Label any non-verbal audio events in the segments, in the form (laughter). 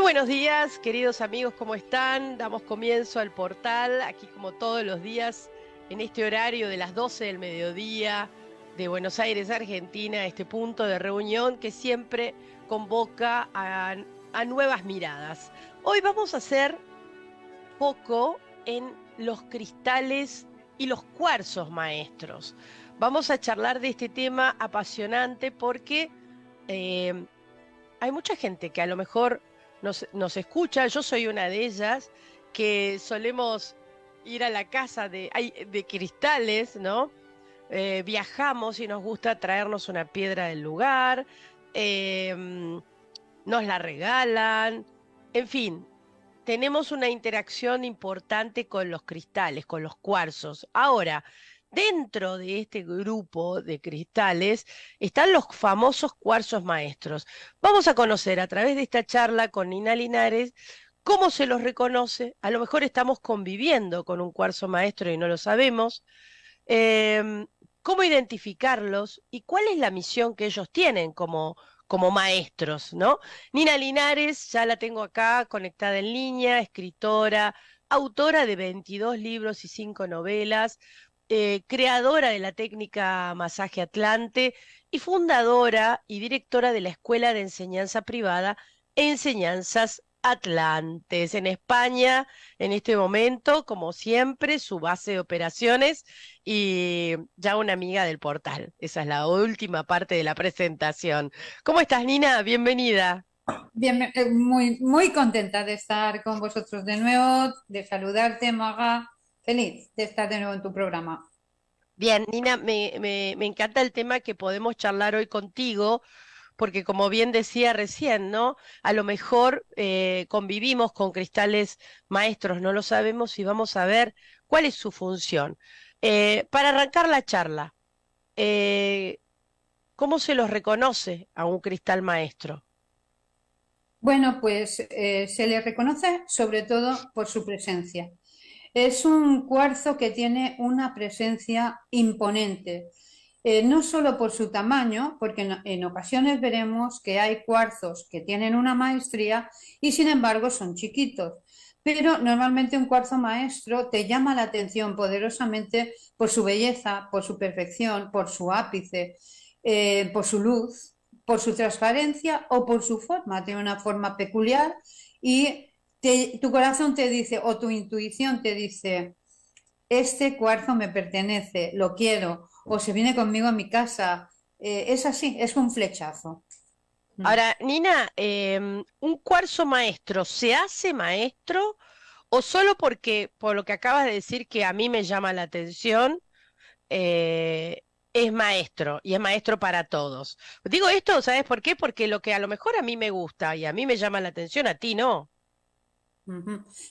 Muy buenos días, queridos amigos, ¿cómo están? Damos comienzo al portal, aquí como todos los días, en este horario de las 12 del mediodía de Buenos Aires, Argentina, este punto de reunión que siempre convoca a, nuevas miradas. Hoy vamos a hacer poco en los cristales y los cuarzos maestros. Vamos a charlar de este tema apasionante porque eh, hay mucha gente que a lo mejor nos, escucha. Yo soy una de ellas que solemos ir a la casa de, cristales, ¿no? Eh, viajamos y nos gusta traernos una piedra del lugar, em, nos la regalan, en fin, tenemos una interacción importante con los cristales, con los cuarzos. Ahora, dentro de este grupo de cristales están los famosos cuarzos maestros. Vamos a conocer a través de esta charla con Nina Linares cómo se los reconoce. A lo mejor estamos conviviendo con un cuarzo maestro y no lo sabemos. Em, cómo identificarlos y cuál es la misión que ellos tienen como, como maestros, ¿no? Nina Linares, ya la tengo acá conectada en línea, escritora, autora de 22 libros y 5 novelas, eh, creadora de la técnica Masaje Atlante y fundadora y directora de la Escuela de Enseñanza Privada Enseñanzas Atlantes en España en este momento, como siempre, su base de operaciones y ya una amiga del portal. Esa es la última parte de la presentación. ¿Cómo estás, Nina? Bienvenida. Eh, muy, muy contenta de estar con vosotros de nuevo, de saludarte, Maga, Feliz de estar de nuevo en tu programa. Bien, Nina, me, encanta el tema que podemos charlar hoy contigo, porque como bien decía recién, ¿no? A lo mejor eh, convivimos con cristales maestros, no lo sabemos y vamos a ver cuál es su función. Eh, para arrancar la charla, eh, ¿cómo se los reconoce a un cristal maestro? Bueno, pues se le reconoce sobre todo por su presencia. Es un cuarzo que tiene una presencia imponente, eh, no solo por su tamaño, porque en, ocasiones veremos que hay cuarzos que tienen una maestría y sin embargo son chiquitos. Pero normalmente un cuarzo maestro te llama la atención poderosamente por su belleza, por su perfección, por su ápice, eh, por su luz, por su transparencia o por su forma. Tiene una forma peculiar y tu corazón te dice o tu intuición te dice, este cuarzo me pertenece, lo quiero, o se viene conmigo a mi casa. Eh, es así, es un flechazo. Mm. Ahora, Nina, em, ¿un cuarzo maestro se hace maestro o solo porque, por lo que acabas de decir, que a mí me llama la atención, eh, es maestro y es maestro para todos? Digo esto, ¿sabes por qué? Porque lo que a lo mejor a mí me gusta y a mí me llama la atención, a ti no.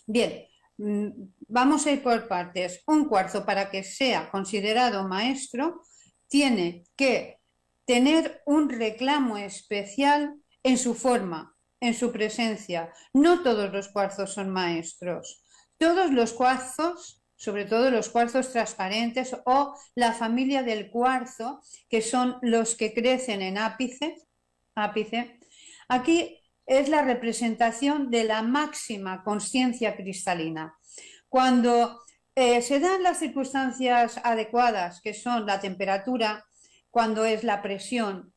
Bien, mm, vamos a ir por partes. Un cuarzo, para que sea considerado maestro, tiene que tener un reclamo especial en su forma, en su presencia. No todos los cuarzos son maestros. Todos los cuarzos, sobre todo los cuarzos transparentes o la familia del cuarzo, que son los que crecen en ápice, ápice. Aquí es la representación de la máxima conciencia cristalina. Cuando eh, se dan las circunstancias adecuadas, que son la temperatura, cuando es la presión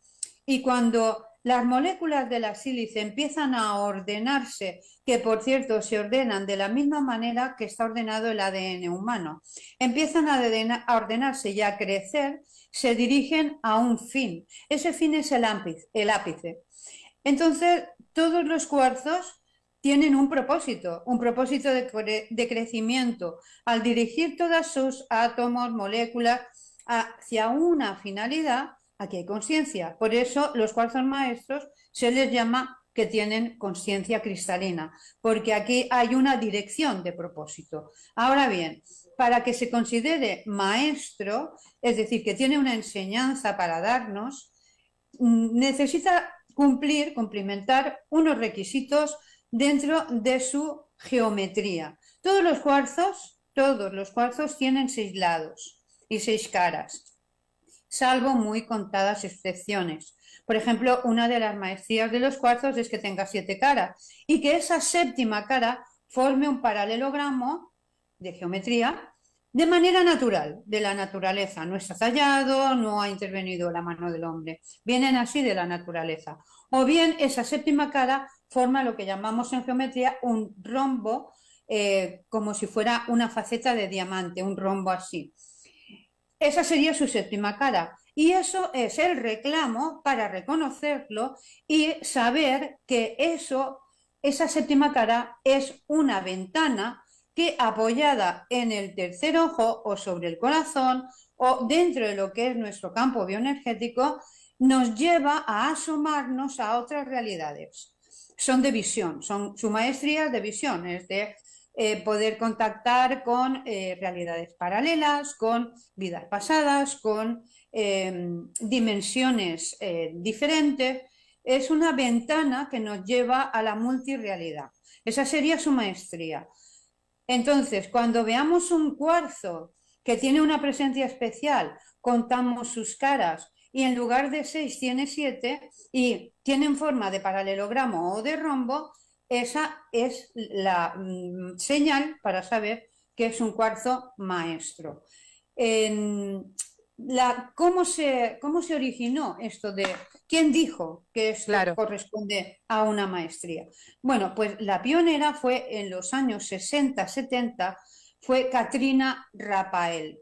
y cuando las moléculas de la sílice empiezan a ordenarse, que por cierto se ordenan de la misma manera que está ordenado el ADN humano. Empiezan a ordenarse y a crecer, se dirigen a un fin. Ese fin es el El ápice. Entonces, todos los cuarzos tienen un propósito, un propósito de, crecimiento. Al dirigir todos sus átomos, moléculas, hacia una finalidad, aquí hay conciencia. Por eso los cuarzos maestros se les llama que tienen conciencia cristalina, porque aquí hay una dirección de propósito. Ahora bien, para que se considere maestro, es decir, que tiene una enseñanza para darnos, mm, necesita cumplir, cumplimentar unos requisitos dentro de su geometría. Todos los cuarzos, todos los cuarzos tienen seis lados y seis caras, salvo muy contadas excepciones. Por ejemplo, una de las maestrías de los cuarzos es que tenga siete caras y que esa séptima cara forme un paralelogramo de geometría de manera natural, de la naturaleza. No está tallado, no ha intervenido la mano del hombre. Vienen así de la naturaleza. O bien esa séptima cara forma lo que llamamos en geometría un rombo, eh, como si fuera una faceta de diamante, un rombo así. Esa sería su séptima cara. Y eso es el reclamo para reconocerlo y saber que eso, esa séptima cara es una ventana que apoyada en el tercer ojo o sobre el corazón o dentro de lo que es nuestro campo bioenergético, nos lleva a asomarnos a otras realidades. Son de visión, son su maestría de visión, es de eh, poder contactar con eh, realidades paralelas, con vidas pasadas, con em, dimensiones eh, diferentes. Es una ventana que nos lleva a la multirealidad. Esa sería su maestría. Entonces, cuando veamos un cuarzo que tiene una presencia especial, contamos sus caras y en lugar de seis tiene siete y tienen forma de paralelogramo o de rombo, esa es la mm, señal para saber que es un cuarzo maestro. ¿cómo, se, ¿Cómo se originó esto de ¿Quién dijo que corresponde a una maestría? Bueno, pues la pionera fue en los años 60-70, fue Katrina Rapael.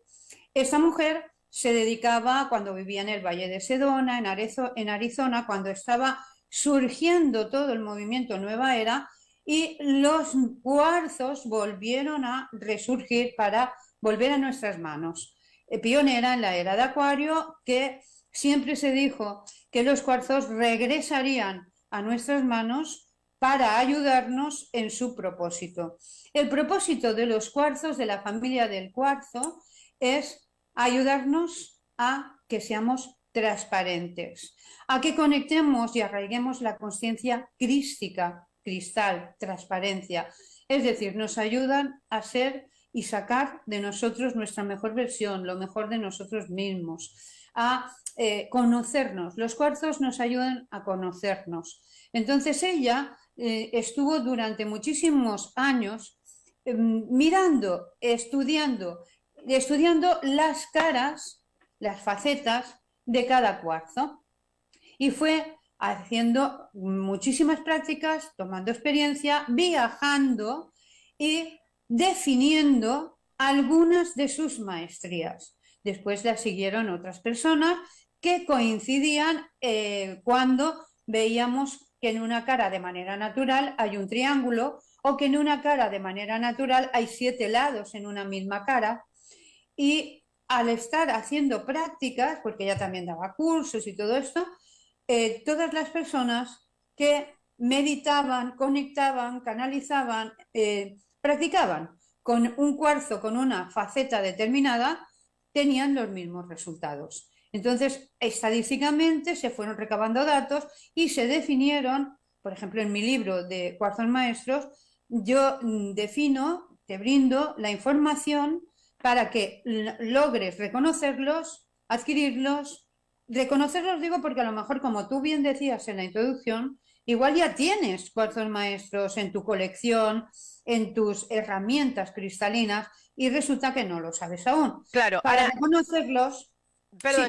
Esta mujer se dedicaba cuando vivía en el Valle de Sedona, en, en Arizona, cuando estaba surgiendo todo el movimiento Nueva Era y los cuarzos volvieron a resurgir para volver a nuestras manos. Eh, pionera en la era de Acuario, que siempre se dijo que los cuarzos regresarían a nuestras manos para ayudarnos en su propósito. El propósito de los cuarzos, de la familia del cuarzo, es ayudarnos a que seamos transparentes, a que conectemos y arraiguemos la conciencia crística, cristal, transparencia. Es decir, nos ayudan a ser y sacar de nosotros nuestra mejor versión, lo mejor de nosotros mismos a eh, conocernos. Los cuarzos nos ayudan a conocernos. Entonces ella eh, estuvo durante muchísimos años em, mirando, estudiando, estudiando las caras, las facetas de cada cuarzo. Y fue haciendo muchísimas prácticas, tomando experiencia, viajando y definiendo algunas de sus maestrías. Después la siguieron otras personas que coincidían eh, cuando veíamos que en una cara de manera natural hay un triángulo o que en una cara de manera natural hay siete lados en una misma cara. Y al estar haciendo prácticas, porque ella también daba cursos y todo esto, eh, todas las personas que meditaban, conectaban, canalizaban, eh, practicaban con un cuarzo, con una faceta determinada, tenían los mismos resultados. Entonces, estadísticamente se fueron recabando datos y se definieron, por ejemplo, en mi libro de cuartos Maestros, yo mm, defino, te brindo la información para que logres reconocerlos, adquirirlos. Reconocerlos digo porque a lo mejor, como tú bien decías en la introducción, igual ya tienes cuartos maestros en tu colección, en tus herramientas cristalinas y resulta que no lo sabes aún. Claro, para conocerlos, para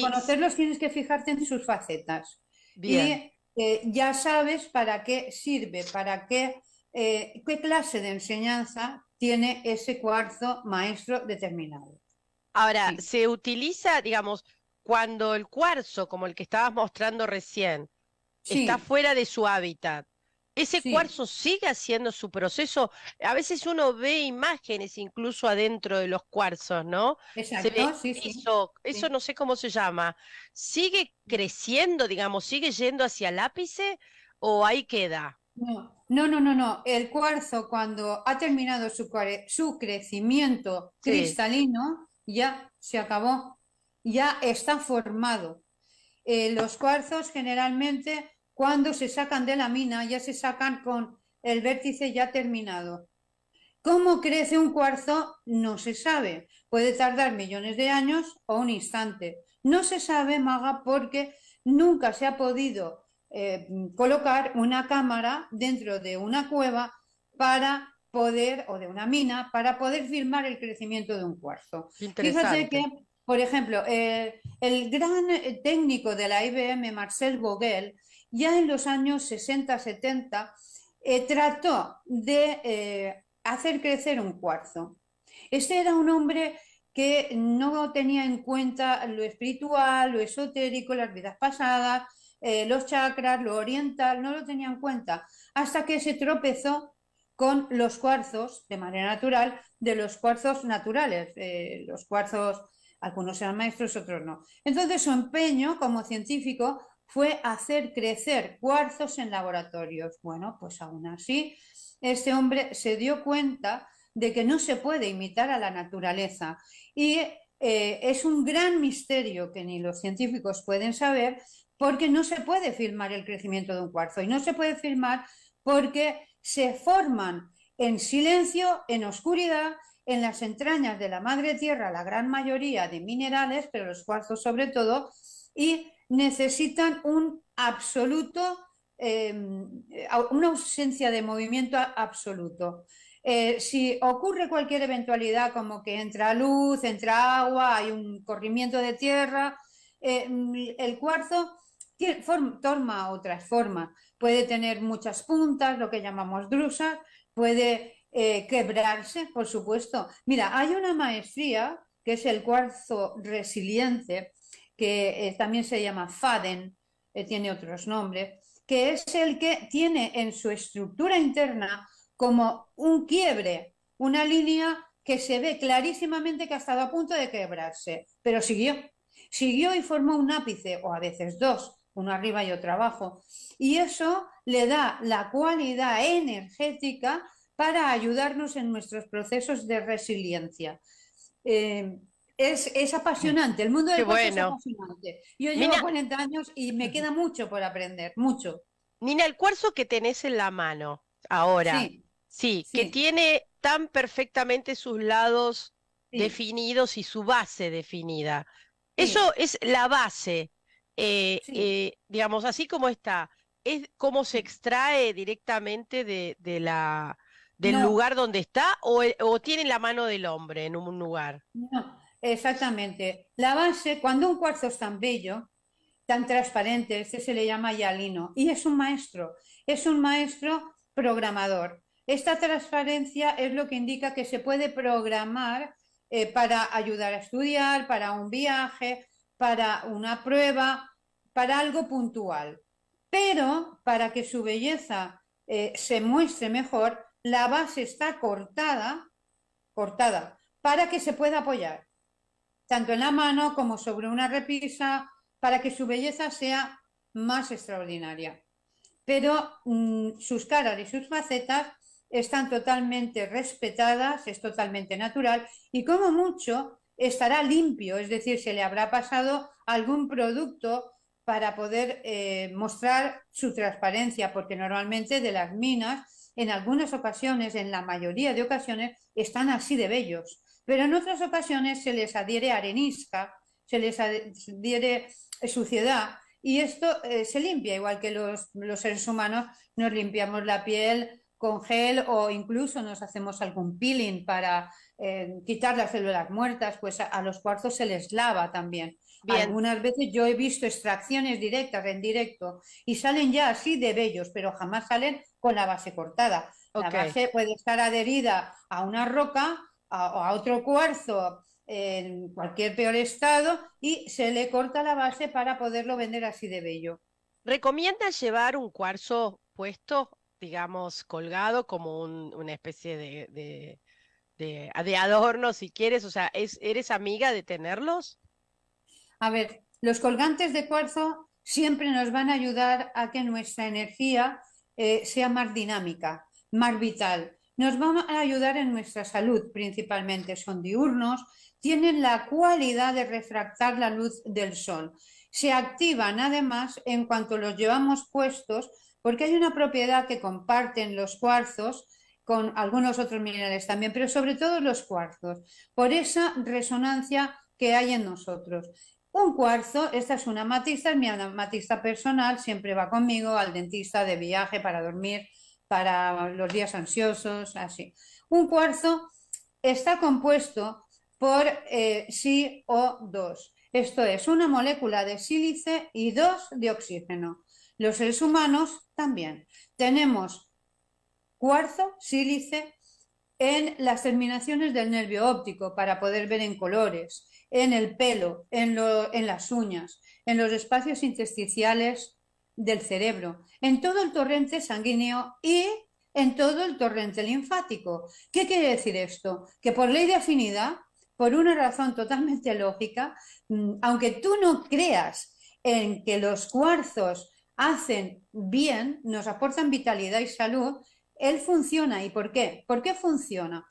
conocerlos tienes que fijarte en sus facetas. Bien. Y eh, ya sabes para qué sirve, para qué, eh, qué clase de enseñanza tiene ese cuarzo maestro determinado. Ahora, se utiliza, digamos, cuando el cuarzo, como el que estabas mostrando recién, está fuera de su hábitat, ese cuarzo sigue haciendo su proceso. A veces uno ve imágenes incluso adentro de los cuarzos, ¿no? Exacto, eso, no sé cómo se llama. ¿Sigue creciendo, digamos, sigue yendo hacia el ápice o ahí queda? No, no, no, no, El cuarzo cuando ha terminado su, su crecimiento cristalino ya se acabó, ya está formado. Eh, los cuarzos generalmente cuando se sacan de la mina, ya se sacan con el vértice ya terminado. ¿Cómo crece un cuarzo? No se sabe. Puede tardar millones de años o un instante. No se sabe, Maga, porque nunca se ha podido eh, colocar una cámara dentro de una cueva para poder, o de una mina, para poder filmar el crecimiento de un cuarzo. Fíjate que, por ejemplo, eh, el gran eh, técnico de la IBM, Marcel Vogel, ya en los años 60-70 eh, trató de eh, hacer crecer un cuarzo. Este era un hombre que no tenía en cuenta lo espiritual, lo esotérico, las vidas pasadas, eh, los chakras, lo oriental, no lo tenía en cuenta, hasta que se tropezó con los cuarzos de manera natural, de los cuarzos naturales, los cuarzos, algunos eran maestros, otros no. Entonces su empeño como científico fue hacer crecer cuarzos en laboratorios. Bueno, pues aún así, este hombre se dio cuenta de que no se puede imitar a la naturaleza y eh, es un gran misterio que ni los científicos pueden saber porque no se puede filmar el crecimiento de un cuarzo y no se puede filmar porque se forman en silencio, en oscuridad, en las entrañas de la madre tierra, la gran mayoría de minerales, pero los cuarzos sobre todo, y necesitan un absoluto, em, una ausencia de movimiento absoluto. Eh, si ocurre cualquier eventualidad como que entra luz, entra agua, hay un corrimiento de tierra, eh, mm, el cuarzo que toma otras formas. Puede tener muchas puntas, lo que llamamos drusas, puede eh, quebrarse, por supuesto. Mira, hay una maestría que es el cuarzo resiliente, que eh, también se llama FADEN, eh, tiene otros nombres, que es el que tiene en su estructura interna como un quiebre, una línea que se ve clarísimamente que ha estado a punto de quebrarse, pero siguió, siguió y formó un ápice, o a veces dos, uno arriba y otro abajo. Y eso le da la cualidad energética para ayudarnos en nuestros procesos de resiliencia. Eh, es, apasionante, el mundo del cuarzo es apasionante. Yo llevo 40 años y me queda mucho por aprender, mucho. Nina, el cuarzo que tenés en la mano ahora, sí, que tiene tan perfectamente sus lados definidos y su base definida. Eso es la base, eh, eh, digamos, así como está, es cómo se extrae directamente de, la, del lugar donde está o, tiene la mano del hombre en un lugar. Exactamente. La base, cuando un cuarzo es tan bello, tan transparente, este se le llama Yalino y es un maestro, es un maestro programador. Esta transparencia es lo que indica que se puede programar eh, para ayudar a estudiar, para un viaje, para una prueba, para algo puntual. Pero para que su belleza eh, se muestre mejor, la base está cortada, cortada, para que se pueda apoyar tanto en la mano como sobre una repisa, para que su belleza sea más extraordinaria. Pero mm, sus caras y sus facetas están totalmente respetadas, es totalmente natural y como mucho estará limpio, es decir, se le habrá pasado algún producto para poder eh, mostrar su transparencia, porque normalmente de las minas, en algunas ocasiones, en la mayoría de ocasiones, están así de bellos pero en otras ocasiones se les adhiere arenisca, se les adhiere eh, suciedad y esto eh, se limpia, igual que los, seres humanos nos limpiamos la piel con gel o incluso nos hacemos algún peeling para eh, quitar las células muertas, pues a, los cuarzos se les lava también. Bien. Algunas veces yo he visto extracciones directas en directo y salen ya así de bellos, pero jamás salen con la base cortada. La base puede estar adherida a una roca a, a otro cuarzo en cualquier peor estado y se le corta la base para poderlo vender así de bello. ¿Recomiendas llevar un cuarzo puesto, digamos, colgado como una especie de, de, adorno, si quieres? O sea, ¿eres amiga de tenerlos? A ver, los colgantes de cuarzo siempre nos van a ayudar a que nuestra energía eh, sea más dinámica, más vital nos van a ayudar en nuestra salud, principalmente son diurnos, tienen la cualidad de refractar la luz del sol. Se activan además en cuanto los llevamos puestos porque hay una propiedad que comparten los cuarzos con algunos otros minerales también, pero sobre todo los cuarzos, por esa resonancia que hay en nosotros. Un cuarzo, esta es una matista, mi amatista personal, siempre va conmigo al dentista de viaje para dormir, para los días ansiosos, así. Un cuarzo está compuesto por co eh, o 2 Esto es una molécula de sílice y dos de oxígeno. Los seres humanos también. Tenemos cuarzo, sílice en las terminaciones del nervio óptico para poder ver en colores, en el pelo, en, en las uñas, en los espacios intersticiales del cerebro, en todo el torrente sanguíneo y en todo el torrente linfático. ¿Qué quiere decir esto? Que por ley de afinidad, por una razón totalmente lógica, mm, aunque tú no creas en que los cuarzos hacen bien, nos aportan vitalidad y salud, él funciona. ¿Y por qué? ¿Por qué funciona?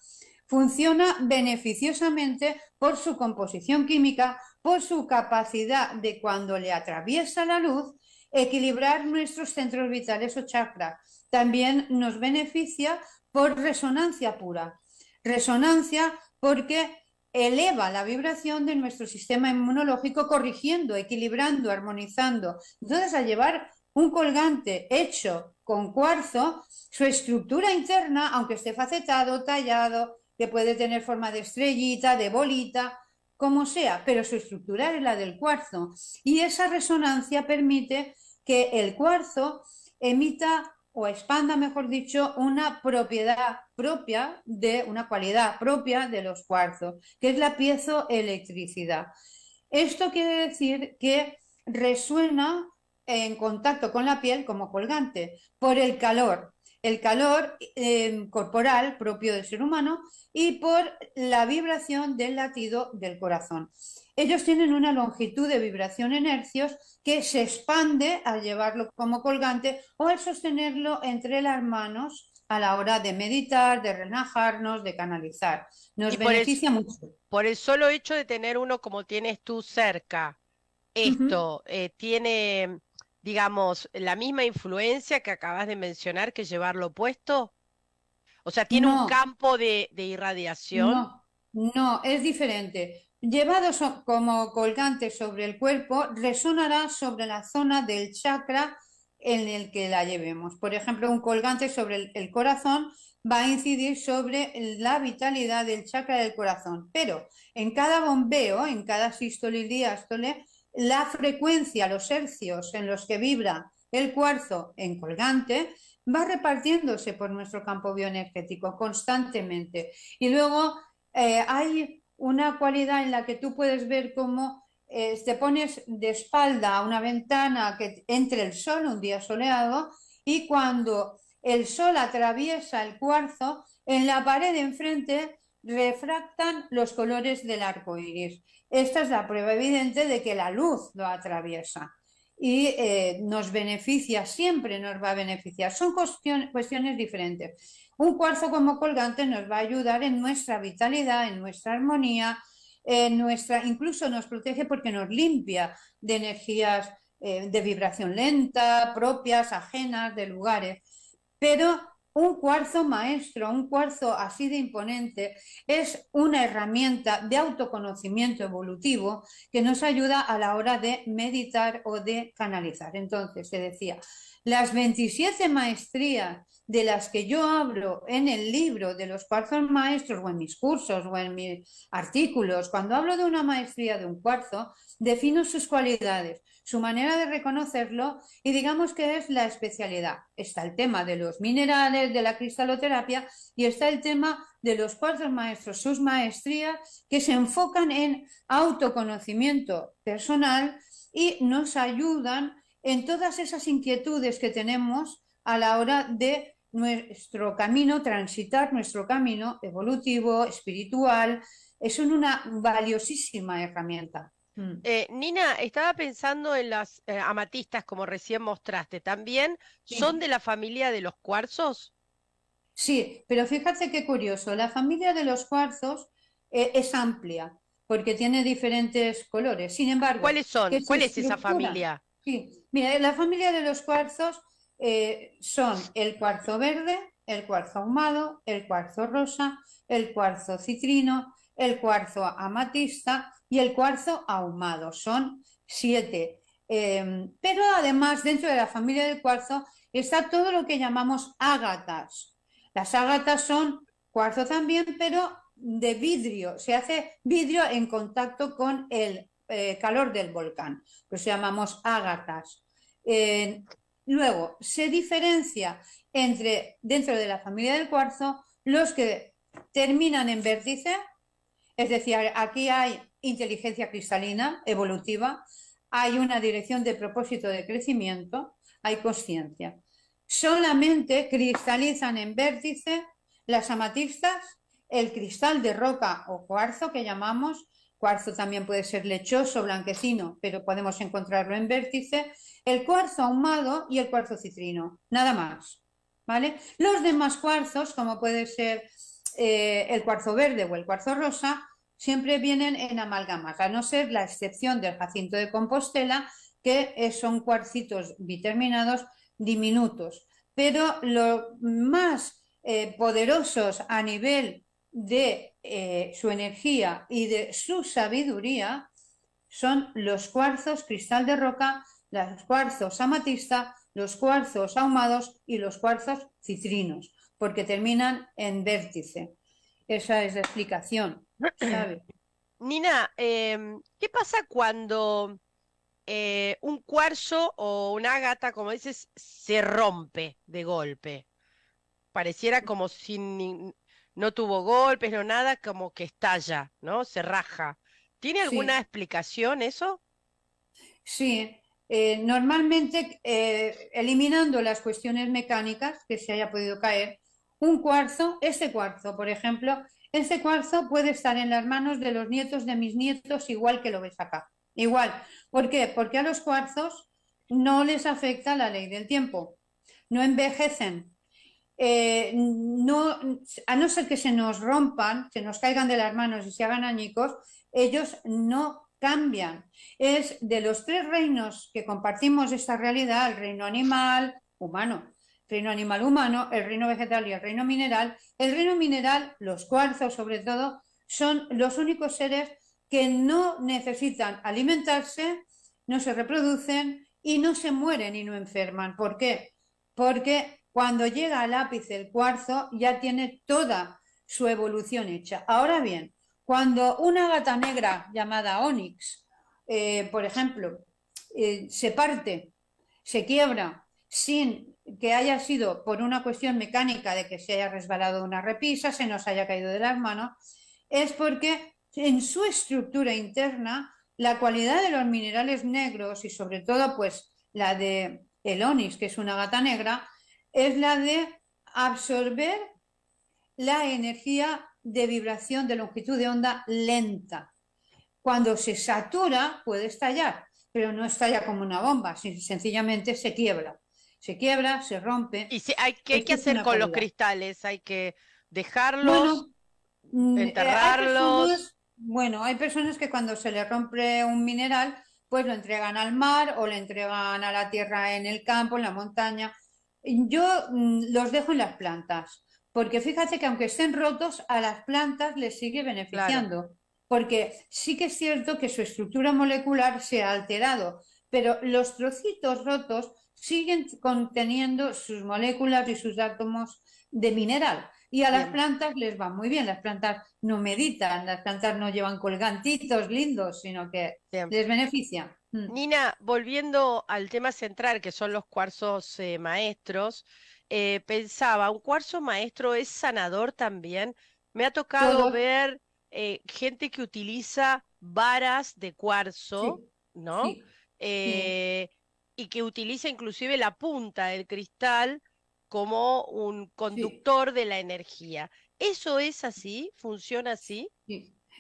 Funciona beneficiosamente por su composición química, por su capacidad de cuando le atraviesa la luz, equilibrar nuestros centros vitales o chakras. También nos beneficia por resonancia pura. Resonancia porque eleva la vibración de nuestro sistema inmunológico corrigiendo, equilibrando, armonizando. Entonces, al llevar un colgante hecho con cuarzo, su estructura interna, aunque esté facetado, tallado, que puede tener forma de estrellita, de bolita, como sea, pero su estructura es la del cuarzo. Y esa resonancia permite que el cuarzo emita o expanda, mejor dicho, una propiedad propia de una cualidad propia de los cuarzos, que es la piezoelectricidad. Esto quiere decir que resuena en contacto con la piel como colgante por el calor, el calor eh, corporal propio del ser humano y por la vibración del latido del corazón ellos tienen una longitud de vibración en hercios que se expande al llevarlo como colgante o al sostenerlo entre las manos a la hora de meditar, de relajarnos, de canalizar. Nos beneficia mucho. Por el solo hecho de tener uno como tienes tú cerca, esto eh, tiene, digamos, la misma influencia que acabas de mencionar que llevarlo puesto. O sea, tiene un campo de, irradiación. No, es diferente llevado como colgante sobre el cuerpo, resonará sobre la zona del chakra en el que la llevemos. Por ejemplo, un colgante sobre el, corazón va a incidir sobre la vitalidad del chakra del corazón. Pero en cada bombeo, en cada sístole y diástole, la frecuencia, los hercios en los que vibra el cuarzo en colgante, va repartiéndose por nuestro campo bioenergético constantemente. Y luego eh, hay una cualidad en la que tú puedes ver cómo eh, te pones de espalda a una ventana que entre el sol un día soleado y cuando el sol atraviesa el cuarzo, en la pared de enfrente refractan los colores del arco iris. Esta es la prueba evidente de que la luz lo atraviesa y eh, nos beneficia, siempre nos va a beneficiar. Son cuestiones diferentes. Un cuarzo como colgante nos va a ayudar en nuestra vitalidad, en nuestra armonía, nuestra, incluso nos protege porque nos limpia de energías eh, de vibración lenta, propias, ajenas, de lugares. Pero un cuarzo maestro, un cuarzo así de imponente, es una herramienta de autoconocimiento evolutivo que nos ayuda a la hora de meditar o de canalizar. Entonces, te decía, las 27 maestrías de las que yo hablo en el libro de los cuartos maestros o en mis cursos o en mis artículos, cuando hablo de una maestría de un cuarzo, defino sus cualidades, su manera de reconocerlo y digamos que es la especialidad. Está el tema de los minerales, de la cristaloterapia y está el tema de los cuarzos maestros, sus maestrías que se enfocan en autoconocimiento personal y nos ayudan en todas esas inquietudes que tenemos a la hora de nuestro camino, transitar nuestro camino evolutivo, espiritual, es una valiosísima herramienta. Mm. Eh, Nina, estaba pensando en las eh, amatistas, como recién mostraste, ¿también son de la familia de los cuarzos? Sí, pero fíjate qué curioso, la familia de los cuarzos eh, es amplia, porque tiene diferentes colores. Sin embargo, ¿cuáles son? ¿Cuál es esa familia? Sí, mira, la familia de los cuarzos eh, son el cuarzo verde, el cuarzo ahumado, el cuarzo rosa, el cuarzo citrino, el cuarzo amatista y el cuarzo ahumado. Son siete. Em, pero además, dentro de la familia del cuarzo está todo lo que llamamos ágatas. Las ágatas son cuarzo también, pero de vidrio. Se hace vidrio en contacto con el eh, calor del volcán. Los llamamos ágatas. Luego, se diferencia entre, dentro de la familia del cuarzo, los que terminan en vértice, es decir, aquí hay inteligencia cristalina, evolutiva, hay una dirección de propósito de crecimiento, hay conciencia. Solamente cristalizan en vértice las amatistas, el cristal de roca o cuarzo que llamamos, cuarzo también puede ser lechoso, blanquecino, pero podemos encontrarlo en vértice, el cuarzo ahumado y el cuarzo citrino, nada más. ¿Vale? Los demás cuarzos, como puede ser eh, el cuarzo verde o el cuarzo rosa, siempre vienen en amalgamas, a no ser la excepción del jacinto de Compostela, que son cuarcitos biterminados diminutos. Pero los más eh, poderosos a nivel de eh, su energía y de su sabiduría son los cuarzos cristal de roca, los cuarzos amatista, los cuarzos ahumados y los cuarzos citrinos, porque terminan en vértice. Esa es la explicación. (clears throat) Nina, em, ¿qué pasa cuando eh, un cuarzo o una gata como dices, se rompe de golpe? Pareciera como sin no tuvo golpes, no nada, como que estalla, ¿no? Se raja. ¿Tiene alguna explicación eso? Sí, eh, normalmente eh, eliminando las cuestiones mecánicas que se haya podido caer, un cuarzo, ese cuarzo, por ejemplo, ese cuarzo puede estar en las manos de los nietos de mis nietos igual que lo ves acá. Igual. ¿Por qué? Porque a los cuarzos no les afecta la ley del tiempo. No envejecen. Eh, no, a no ser que se nos rompan, se nos caigan de las manos y se hagan añicos, ellos no cambian. Es de los tres reinos que compartimos esta realidad, el reino animal, humano, reino animal humano, el reino vegetal y el reino mineral. El reino mineral, los cuarzos sobre todo, son los únicos seres que no necesitan alimentarse, no se reproducen y no se mueren y no enferman. ¿Por qué? Porque cuando llega al ápice el cuarzo, ya tiene toda su evolución hecha. Ahora bien, cuando una gata negra llamada Onyx, eh, por ejemplo, eh, se parte, se quiebra, sin que haya sido por una cuestión mecánica de que se haya resbalado una repisa, se nos haya caído de las manos, es porque en su estructura interna la cualidad de los minerales negros y sobre todo pues la de el onis, que es una gata negra, es la de absorber la energía de vibración de longitud de onda lenta. Cuando se satura puede estallar, pero no estalla como una bomba, sencillamente se quiebra. Se quiebra, se rompe. ¿Y si hay, qué hay que hacer con los cristales? ¿Hay que dejarlos, mm, eh, enterrarlos? bueno, hay personas que cuando se le rompe un mineral, pues lo entregan al mar o lo entregan a la tierra en el campo, en la montaña, yo mm, los dejo en las plantas, porque fíjate que aunque estén rotos, a las plantas les sigue beneficiando, porque sí que es cierto que su estructura molecular se ha alterado, pero los trocitos rotos siguen conteniendo sus moléculas y sus átomos de mineral. Y a las plantas les va muy bien, las plantas no meditan, las plantas no llevan colgantitos lindos, sino que les benefician. Mm. Nina, volviendo al tema central, que son los cuarzos eh, maestros, eh, pensaba, ¿un cuarzo maestro es sanador también? Me ha tocado ver eh, gente que utiliza varas de cuarzo, ¿no? Y que utiliza inclusive la punta del cristal como un conductor de la energía. ¿Eso es así? ¿Funciona así?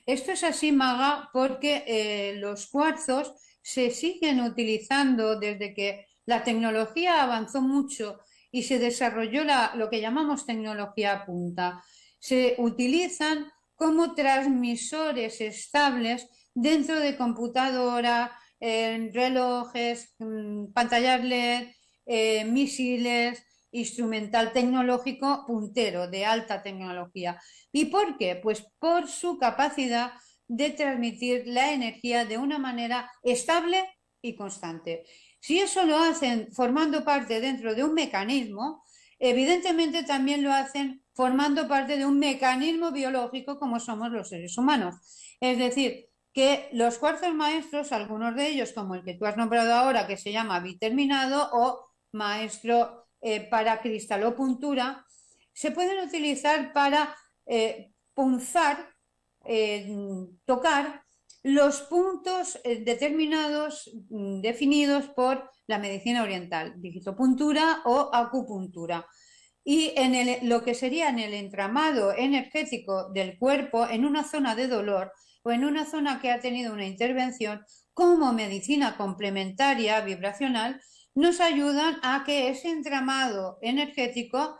Esto es así, Maga, porque los cuarzos se siguen utilizando desde que la tecnología avanzó mucho y se desarrolló lo que llamamos tecnología punta. Se utilizan como transmisores estables dentro de computadora, en relojes, mm, pantallas LED, eh, misiles, instrumental tecnológico puntero de alta tecnología. ¿Y por qué? Pues por su capacidad de transmitir la energía de una manera estable y constante. Si eso lo hacen formando parte dentro de un mecanismo, evidentemente también lo hacen formando parte de un mecanismo biológico como somos los seres humanos. Es decir, que los cuartos maestros, algunos de ellos, como el que tú has nombrado ahora, que se llama biterminado o maestro eh, para cristalopuntura, se pueden utilizar para eh, punzar eh, tocar los puntos eh, determinados, mm, definidos por la medicina oriental, digitopuntura o acupuntura. Y en lo que sería en el entramado energético del cuerpo, en una zona de dolor o en una zona que ha tenido una intervención, como medicina complementaria vibracional, nos ayudan a que ese entramado energético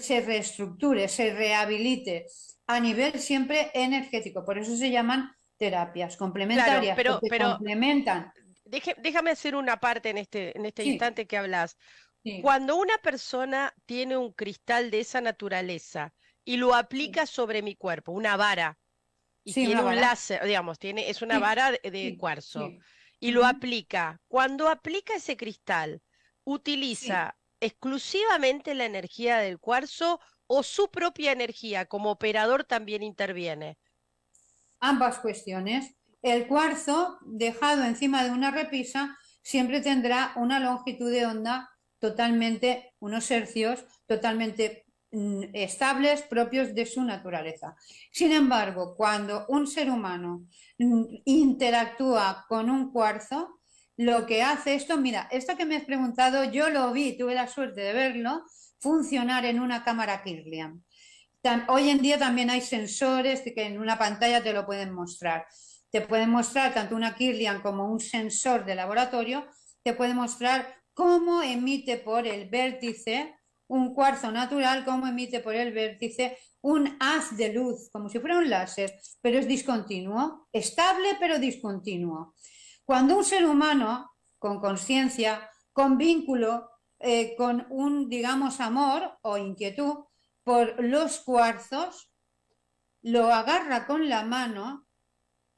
se reestructure, se rehabilite, a nivel siempre energético. Por eso se llaman terapias complementarias, pero, complementan. déjame hacer una parte en este, en este instante que hablas. Cuando una persona tiene un cristal de esa naturaleza y lo aplica sobre mi cuerpo, una vara, y tiene un láser, digamos, tiene, es una vara de cuarzo, y lo aplica, cuando aplica ese cristal, utiliza exclusivamente la energía del cuarzo o su propia energía como operador también interviene? Ambas cuestiones. El cuarzo, dejado encima de una repisa, siempre tendrá una longitud de onda totalmente, unos hercios totalmente mm, estables propios de su naturaleza. Sin embargo, cuando un ser humano mm, interactúa con un cuarzo, lo que hace esto, mira, esto que me has preguntado, yo lo vi, tuve la suerte de verlo, funcionar en una cámara Kirlian. Hoy en día también hay sensores que en una pantalla te lo pueden mostrar. Te pueden mostrar tanto una Kirlian como un sensor de laboratorio, te puede mostrar cómo emite por el vértice un cuarzo natural, cómo emite por el vértice un haz de luz, como si fuera un láser, pero es discontinuo, estable pero discontinuo. Cuando un ser humano con conciencia, con vínculo, eh, con un, digamos, amor o inquietud por los cuarzos, lo agarra con la mano,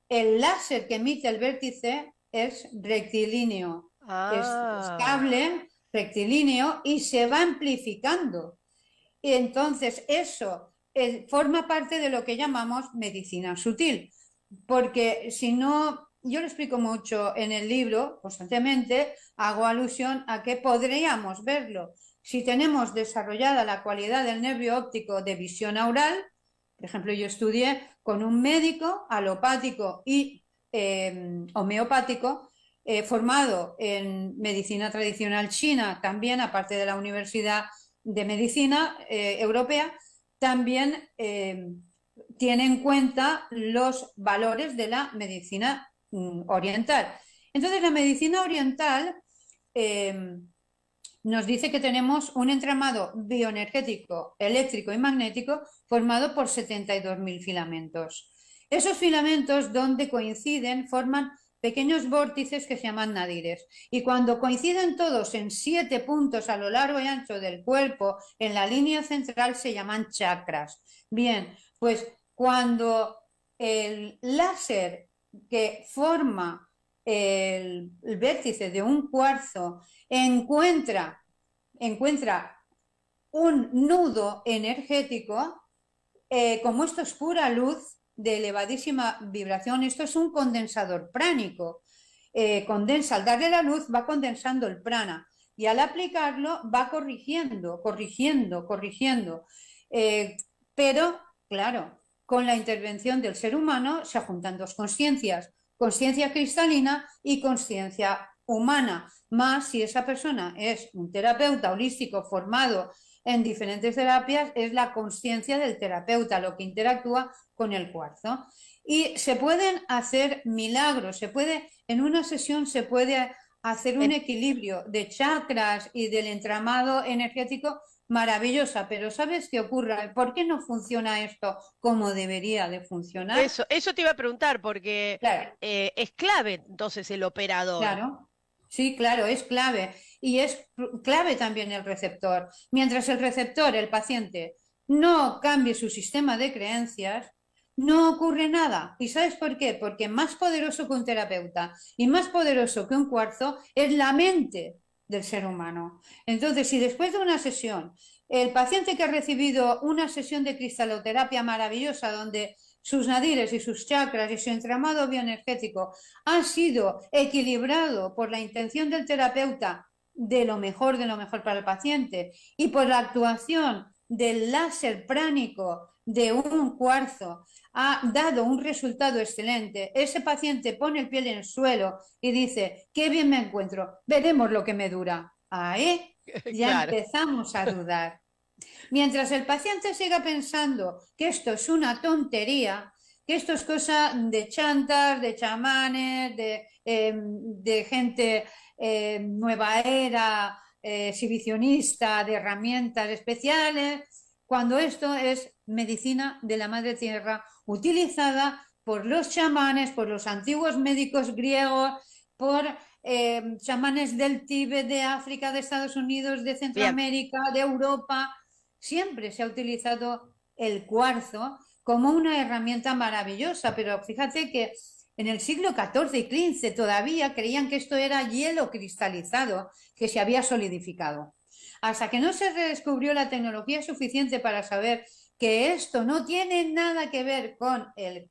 el láser que emite el vértice es rectilíneo, es cable ah. rectilíneo y se va amplificando. Y entonces eso eh, forma parte de lo que llamamos medicina sutil, porque si no yo lo explico mucho en el libro, pues, constantemente hago alusión a que podríamos verlo. Si tenemos desarrollada la cualidad del nervio óptico de visión aural, por ejemplo, yo estudié con un médico alopático y em, homeopático, eh, formado en medicina tradicional china, también aparte de la Universidad de Medicina eh, Europea, también em, tiene en cuenta los valores de la medicina Mm, oriental. Entonces, la medicina oriental eh, nos dice que tenemos un entramado bioenergético, eléctrico y magnético formado por 72.000 filamentos. Esos filamentos, donde coinciden, forman pequeños vórtices que se llaman nadires. Y cuando coinciden todos en siete puntos a lo largo y ancho del cuerpo, en la línea central se llaman chakras. Bien, pues cuando el láser que forma el, vértice de un cuarzo encuentra, encuentra un nudo energético, eh, como esta oscura luz de elevadísima vibración, esto es un condensador pránico. Eh, condensa, al darle la luz va condensando el prana y al aplicarlo va corrigiendo, corrigiendo, corrigiendo. Eh, pero, claro, con la intervención del ser humano se juntan dos conciencias, conciencia cristalina y conciencia humana. Más si esa persona es un terapeuta holístico formado en diferentes terapias, es la conciencia del terapeuta, lo que interactúa con el cuarzo. Y se pueden hacer milagros, se puede, en una sesión se puede hacer un equilibrio de chakras y del entramado energético maravillosa, pero ¿sabes qué ocurre? ¿Por qué no funciona esto como debería de funcionar? Eso, eso te iba a preguntar, porque eh, es clave entonces el operador. Claro, sí, claro, es clave. Y es clave también el receptor. Mientras el receptor, el paciente, no cambie su sistema de creencias, no ocurre nada. ¿Y sabes por qué? Porque más poderoso que un terapeuta y más poderoso que un cuarzo es la mente del ser humano. Entonces, si después de una sesión, el paciente que ha recibido una sesión de cristaloterapia maravillosa, donde sus nadires y sus chakras y su entramado bioenergético han sido equilibrado por la intención del terapeuta de lo mejor, de lo mejor para el paciente y por la actuación del láser pránico de un cuarzo ha dado un resultado excelente. Ese paciente pone el pie en el suelo y dice, qué bien me encuentro, veremos lo que me dura. Ahí (laughs) ya empezamos a dudar. (laughs) Mientras el paciente siga pensando que esto es una tontería, que esto es cosa de chantas, de chamanes, de, em, gente em, nueva era, eh, exhibicionista, de herramientas especiales, cuando esto es medicina de la madre tierra utilizada por los chamanes, por los antiguos médicos griegos, por eh, chamanes del Tíbet, de África, de Estados Unidos, de Centroamérica, de Europa. Siempre se ha utilizado el cuarzo como una herramienta maravillosa, pero fíjate que en el siglo XIV y XV todavía creían que esto era hielo cristalizado que se había solidificado. Hasta que no se redescubrió la tecnología suficiente para saber que esto no tiene nada que ver con el,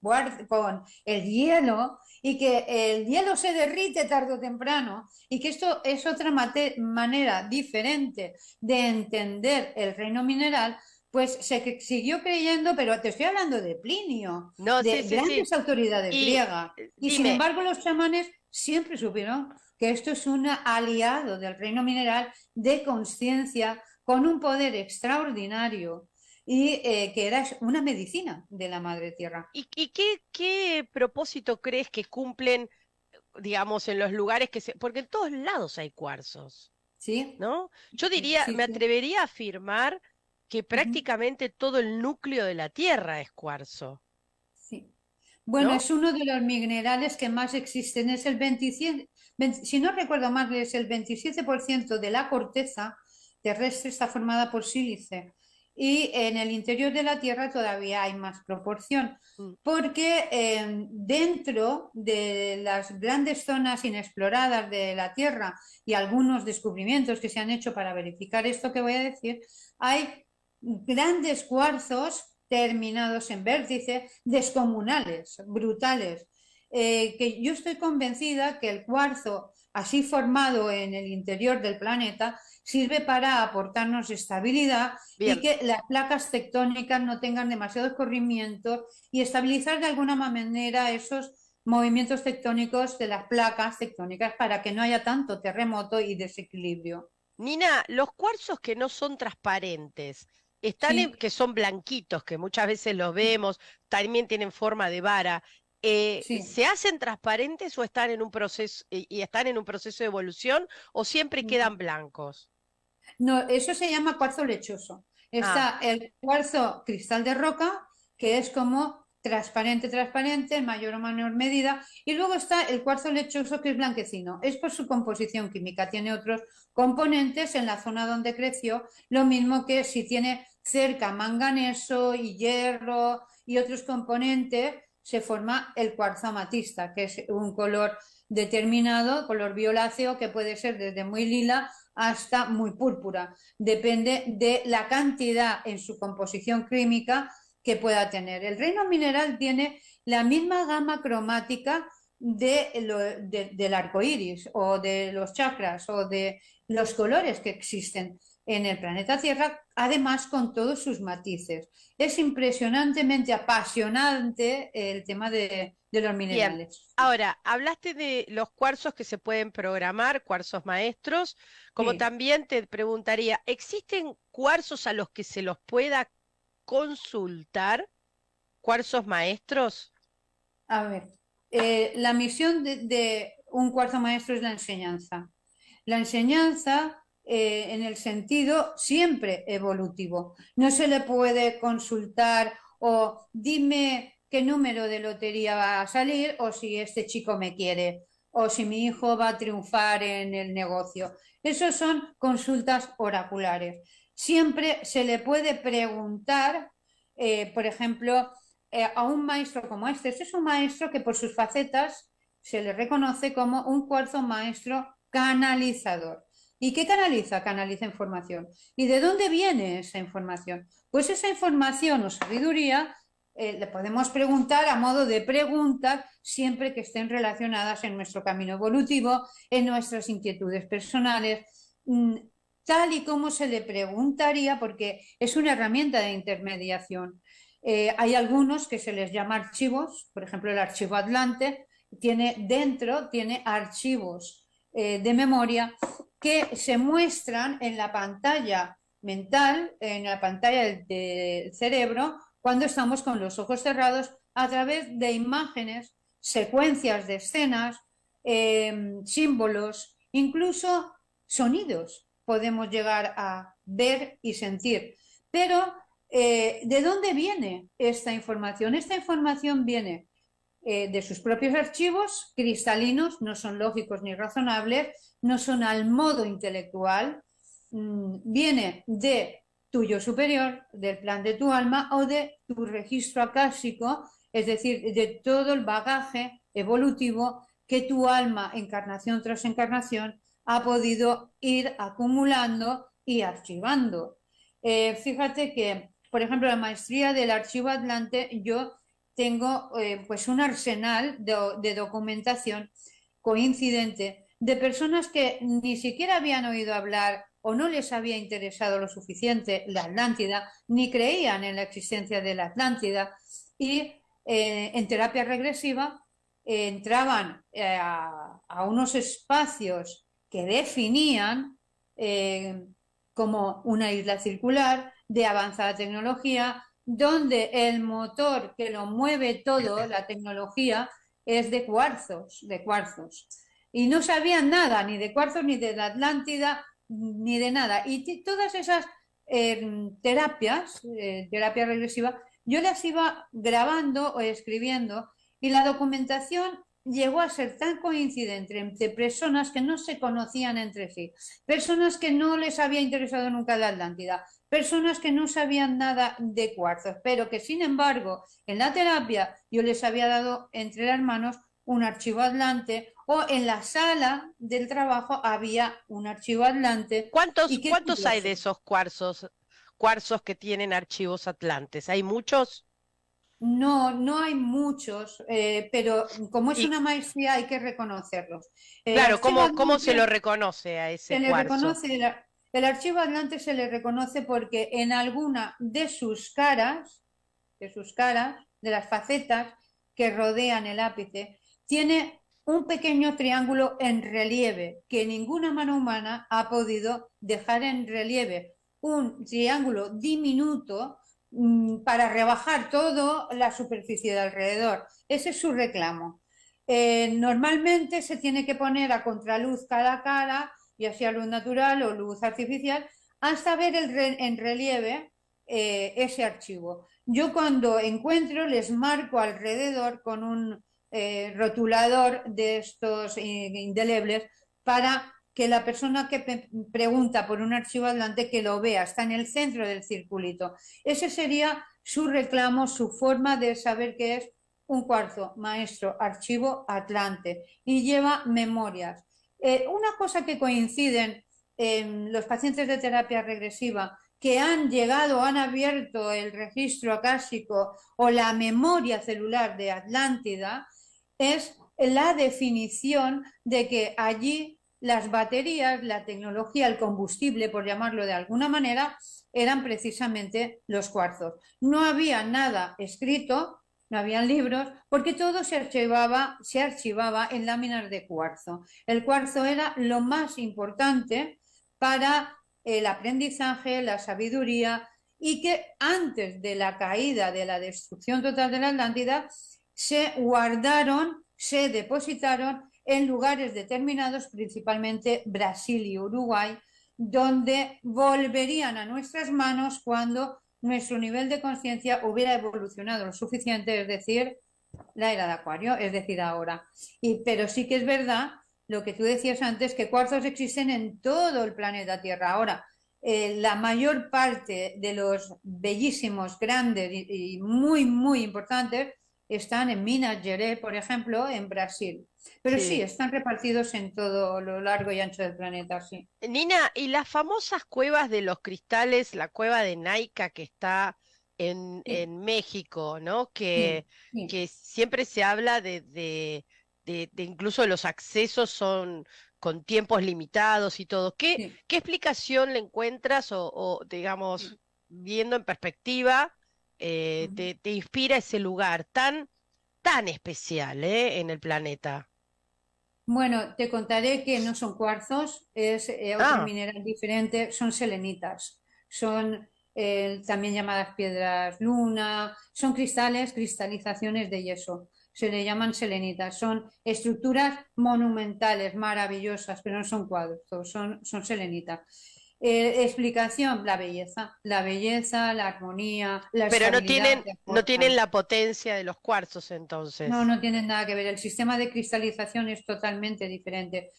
con el hielo y que el hielo se derrite tarde o temprano y que esto es otra manera diferente de entender el reino mineral, pues se siguió creyendo, pero te estoy hablando de Plinio, de grandes autoridades griegas. Eh, y sin embargo los chamanes siempre supieron que esto es un aliado del reino mineral de conciencia con un poder extraordinario y eh, que era una medicina de la madre tierra. ¿Y, qué, qué, propósito crees que cumplen, digamos, en los lugares que se... porque en todos lados hay cuarzos. Sí. ¿No? Yo diría, me atrevería a afirmar que prácticamente todo el núcleo de la Tierra es cuarzo. Bueno, es uno de los minerales que más existen. Es el 27, si no recuerdo mal, es el 27% de la corteza terrestre está formada por sílice. Y en el interior de la Tierra todavía hay más proporción, mm. porque em, dentro de las grandes zonas inexploradas de la Tierra y algunos descubrimientos que se han hecho para verificar esto que voy a decir, hay grandes cuarzos terminados en vértices, descomunales, brutales, eh, que yo estoy convencida que el cuarzo, así formado en el interior del planeta, sirve para aportarnos estabilidad y que las placas tectónicas no tengan demasiados corrimientos y estabilizar de alguna manera esos movimientos tectónicos de las placas tectónicas para que no haya tanto terremoto y desequilibrio. Nina, los cuarzos que no son transparentes, están que son blanquitos, que muchas veces los vemos, también tienen forma de vara. Eh, ¿Se hacen transparentes o están en un proceso eh, y están en un proceso de evolución o siempre mm. quedan blancos? No, eso se llama cuarzo lechoso. Está ah. el cuarzo cristal de roca, que es como transparente, transparente, mayor o menor medida, y luego está el cuarzo lechoso que es blanquecino. Es por su composición química, tiene otros componentes en la zona donde creció, lo mismo que si tiene cerca manganeso y hierro y otros componentes, se forma el cuarzo que es un color determinado, color violáceo, que puede ser desde muy lila hasta muy púrpura. Depende de la cantidad en su composición química que pueda tener. El reino mineral tiene la misma gama cromática del arco iris o de los chakras o de los colores que existen en el planeta Tierra, además con todos sus matices. Es impresionantemente apasionante el tema de, los minerales. Ahora, hablaste de los cuarzos que se pueden programar, cuarzos maestros, como también te preguntaría, ¿existen cuarzos a los que se los pueda consultar? ¿Cuarzos maestros? A ver, eh, la misión de, de un cuarzo maestro es la enseñanza. La enseñanza eh, en el sentido siempre evolutivo. No se le puede consultar o dime qué número de lotería va a salir o si este chico me quiere o si mi hijo va a triunfar en el negocio. Esas son consultas oraculares. Siempre se le puede preguntar, eh, por ejemplo, eh, a un maestro como este. Este es un maestro que por sus facetas se le reconoce como un cuarzo maestro canalizador. ¿Y qué canaliza? Canaliza información. ¿Y de dónde viene esa información? Pues esa información o sabiduría eh, le podemos preguntar a modo de preguntas siempre que estén relacionadas en nuestro camino evolutivo, en nuestras inquietudes personales, mm, tal y como se le preguntaría, porque es una herramienta de intermediación. Eh, hay algunos que se les llama archivos, por ejemplo el archivo Atlante, tiene dentro, tiene archivos eh, de memoria que se muestran en la pantalla mental, en la pantalla del, cerebro, cuando estamos con los ojos cerrados a través de imágenes, secuencias de escenas, em, símbolos, incluso sonidos podemos llegar a ver y sentir. Pero, eh, ¿de dónde viene esta información? Esta información viene eh, de sus propios archivos, cristalinos, no son lógicos ni razonables, no son al modo intelectual, mm, viene de tuyo superior, del plan de tu alma o de tu registro acásico, es decir, de todo el bagaje evolutivo que tu alma, encarnación tras encarnación, ha podido ir acumulando y archivando. Eh, fíjate que, por ejemplo, la maestría del archivo Atlante, yo tengo eh, pues un arsenal de, documentación coincidente de personas que ni siquiera habían oído hablar o no les había interesado lo suficiente la Atlántida, ni creían en la existencia de la Atlántida, y eh, en terapia regresiva eh, entraban a, unos espacios que definían como una isla circular de avanzada tecnología, donde el motor que lo mueve todo, la tecnología, es de cuarzos, de cuarzos. Y no sabían nada, ni de cuarzos, ni de la Atlántida, ni de nada. Y todas esas eh, terapias, eh, terapia regresiva, yo las iba grabando o escribiendo y la documentación llegó a ser tan coincidente entre personas que no se conocían entre sí, personas que no les había interesado nunca la Atlántida, personas que no sabían nada de cuarzos, pero que sin embargo en la terapia yo les había dado entre las manos un archivo atlante o en la sala del trabajo había un archivo atlante. ¿Cuántos, ¿cuántos hay de esos cuarzos, cuarzos que tienen archivos atlantes? ¿Hay muchos? No, no hay muchos, eh, pero como es una maestría hay que reconocerlos. Eh, claro, ¿cómo, ¿cómo se lo reconoce a ese se reconoce el archivo adelante se le reconoce porque en alguna de sus caras, de sus caras, de las facetas que rodean el ápice, tiene un pequeño triángulo en relieve que ninguna mano humana ha podido dejar en relieve. Un triángulo diminuto mm, para rebajar toda la superficie de alrededor. Ese es su reclamo. Eh, normalmente se tiene que poner a contraluz cada cara ya sea luz natural o luz artificial, hasta ver en relieve eh, ese archivo. Yo cuando encuentro les marco alrededor con un eh, rotulador de estos indelebles para que la persona que pregunta por un archivo adelante que lo vea, está en el centro del circulito. Ese sería su reclamo, su forma de saber que es un cuarzo, maestro, archivo Atlante. Y lleva memorias. Eh, una cosa que coinciden en em, los pacientes de terapia regresiva que han llegado, han abierto el registro acásico o la memoria celular de Atlántida, es la definición de que allí las baterías, la tecnología, el combustible, por llamarlo de alguna manera, eran precisamente los cuarzos. No había nada escrito no habían libros, porque todo se archivaba, se archivaba en láminas de cuarzo. El cuarzo era lo más importante para el aprendizaje, la sabiduría, y que antes de la caída, de la destrucción total de la Atlántida, se guardaron, se depositaron en lugares determinados, principalmente Brasil y Uruguay, donde volverían a nuestras manos cuando nuestro nivel de conciencia hubiera evolucionado lo suficiente, es decir, la era de Acuario, es decir, ahora. Y, pero sí que es verdad lo que tú decías antes, que cuarzos existen en todo el planeta Tierra. Ahora, eh, la mayor parte de los bellísimos, grandes y muy, muy importantes están en Minas Gerais, por ejemplo, en Brasil. Pero sí. están repartidos en todo lo largo y ancho del planeta, sí. Nina, ¿y las famosas cuevas de los cristales, la cueva de Naica que está en, en México, ¿no? Que, que, siempre se habla de, de, incluso los accesos son con tiempos limitados y todo. ¿Qué, ¿qué explicación le encuentras o digamos, mm. viendo en perspectiva, eh, te, inspira ese lugar tan, tan especial ¿eh? en el planeta? Bueno, te contaré que no son cuarzos, es eh, otro ah. mineral diferente, son selenitas, son también llamadas piedras luna, son cristales, cristalizaciones de yeso se le llaman selenitas. Son estructuras monumentales, maravillosas, pero no son cuarzos, son, son selenitas. Eh, explicación, la belleza, la belleza, la armonía, la Pero no tienen, no tienen la potencia de los cuartos entonces. No, no tienen nada que ver. El sistema de cristalización es totalmente diferente.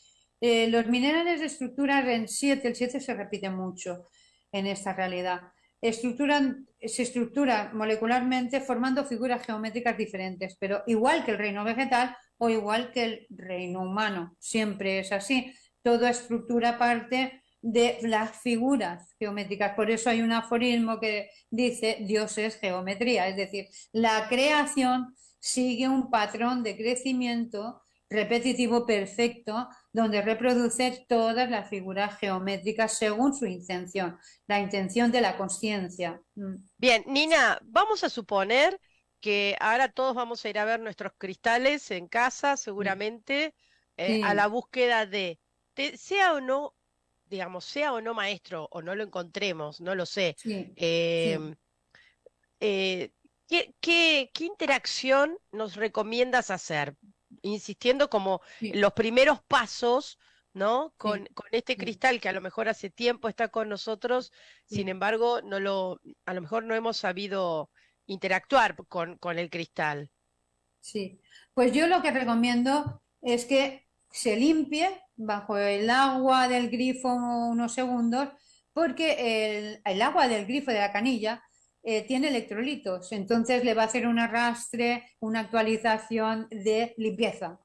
Eh, los minerales de estructura en 7, el 7 se repite mucho en esta realidad. Estructuran, se estructura molecularmente formando figuras geométricas diferentes, pero igual que el reino vegetal o igual que el reino humano. Siempre es así. Toda estructura parte de las figuras geométricas. Por eso hay un aforismo que dice Dios es geometría, es decir, la creación sigue un patrón de crecimiento repetitivo perfecto donde reproduce todas las figuras geométricas según su intención, la intención de la conciencia. Mm. Bien, Nina, vamos a suponer que ahora todos vamos a ir a ver nuestros cristales en casa, mm. seguramente, eh, a la búsqueda de, de, sea o no digamos, sea o no maestro, o no lo encontremos, no lo sé, eh, eh, ¿qué, interacción nos recomiendas hacer? Insistiendo como los primeros pasos, ¿no? Con, este cristal que a lo mejor hace tiempo está con nosotros, sin embargo, no lo, a lo mejor no hemos sabido interactuar con, con el cristal. Sí, pues yo lo que recomiendo es que se limpie bajo el agua del grifo unos segundos, porque el, agua del grifo de la canilla eh, tiene electrolitos, entonces le va a hacer un arrastre, una actualización de limpieza.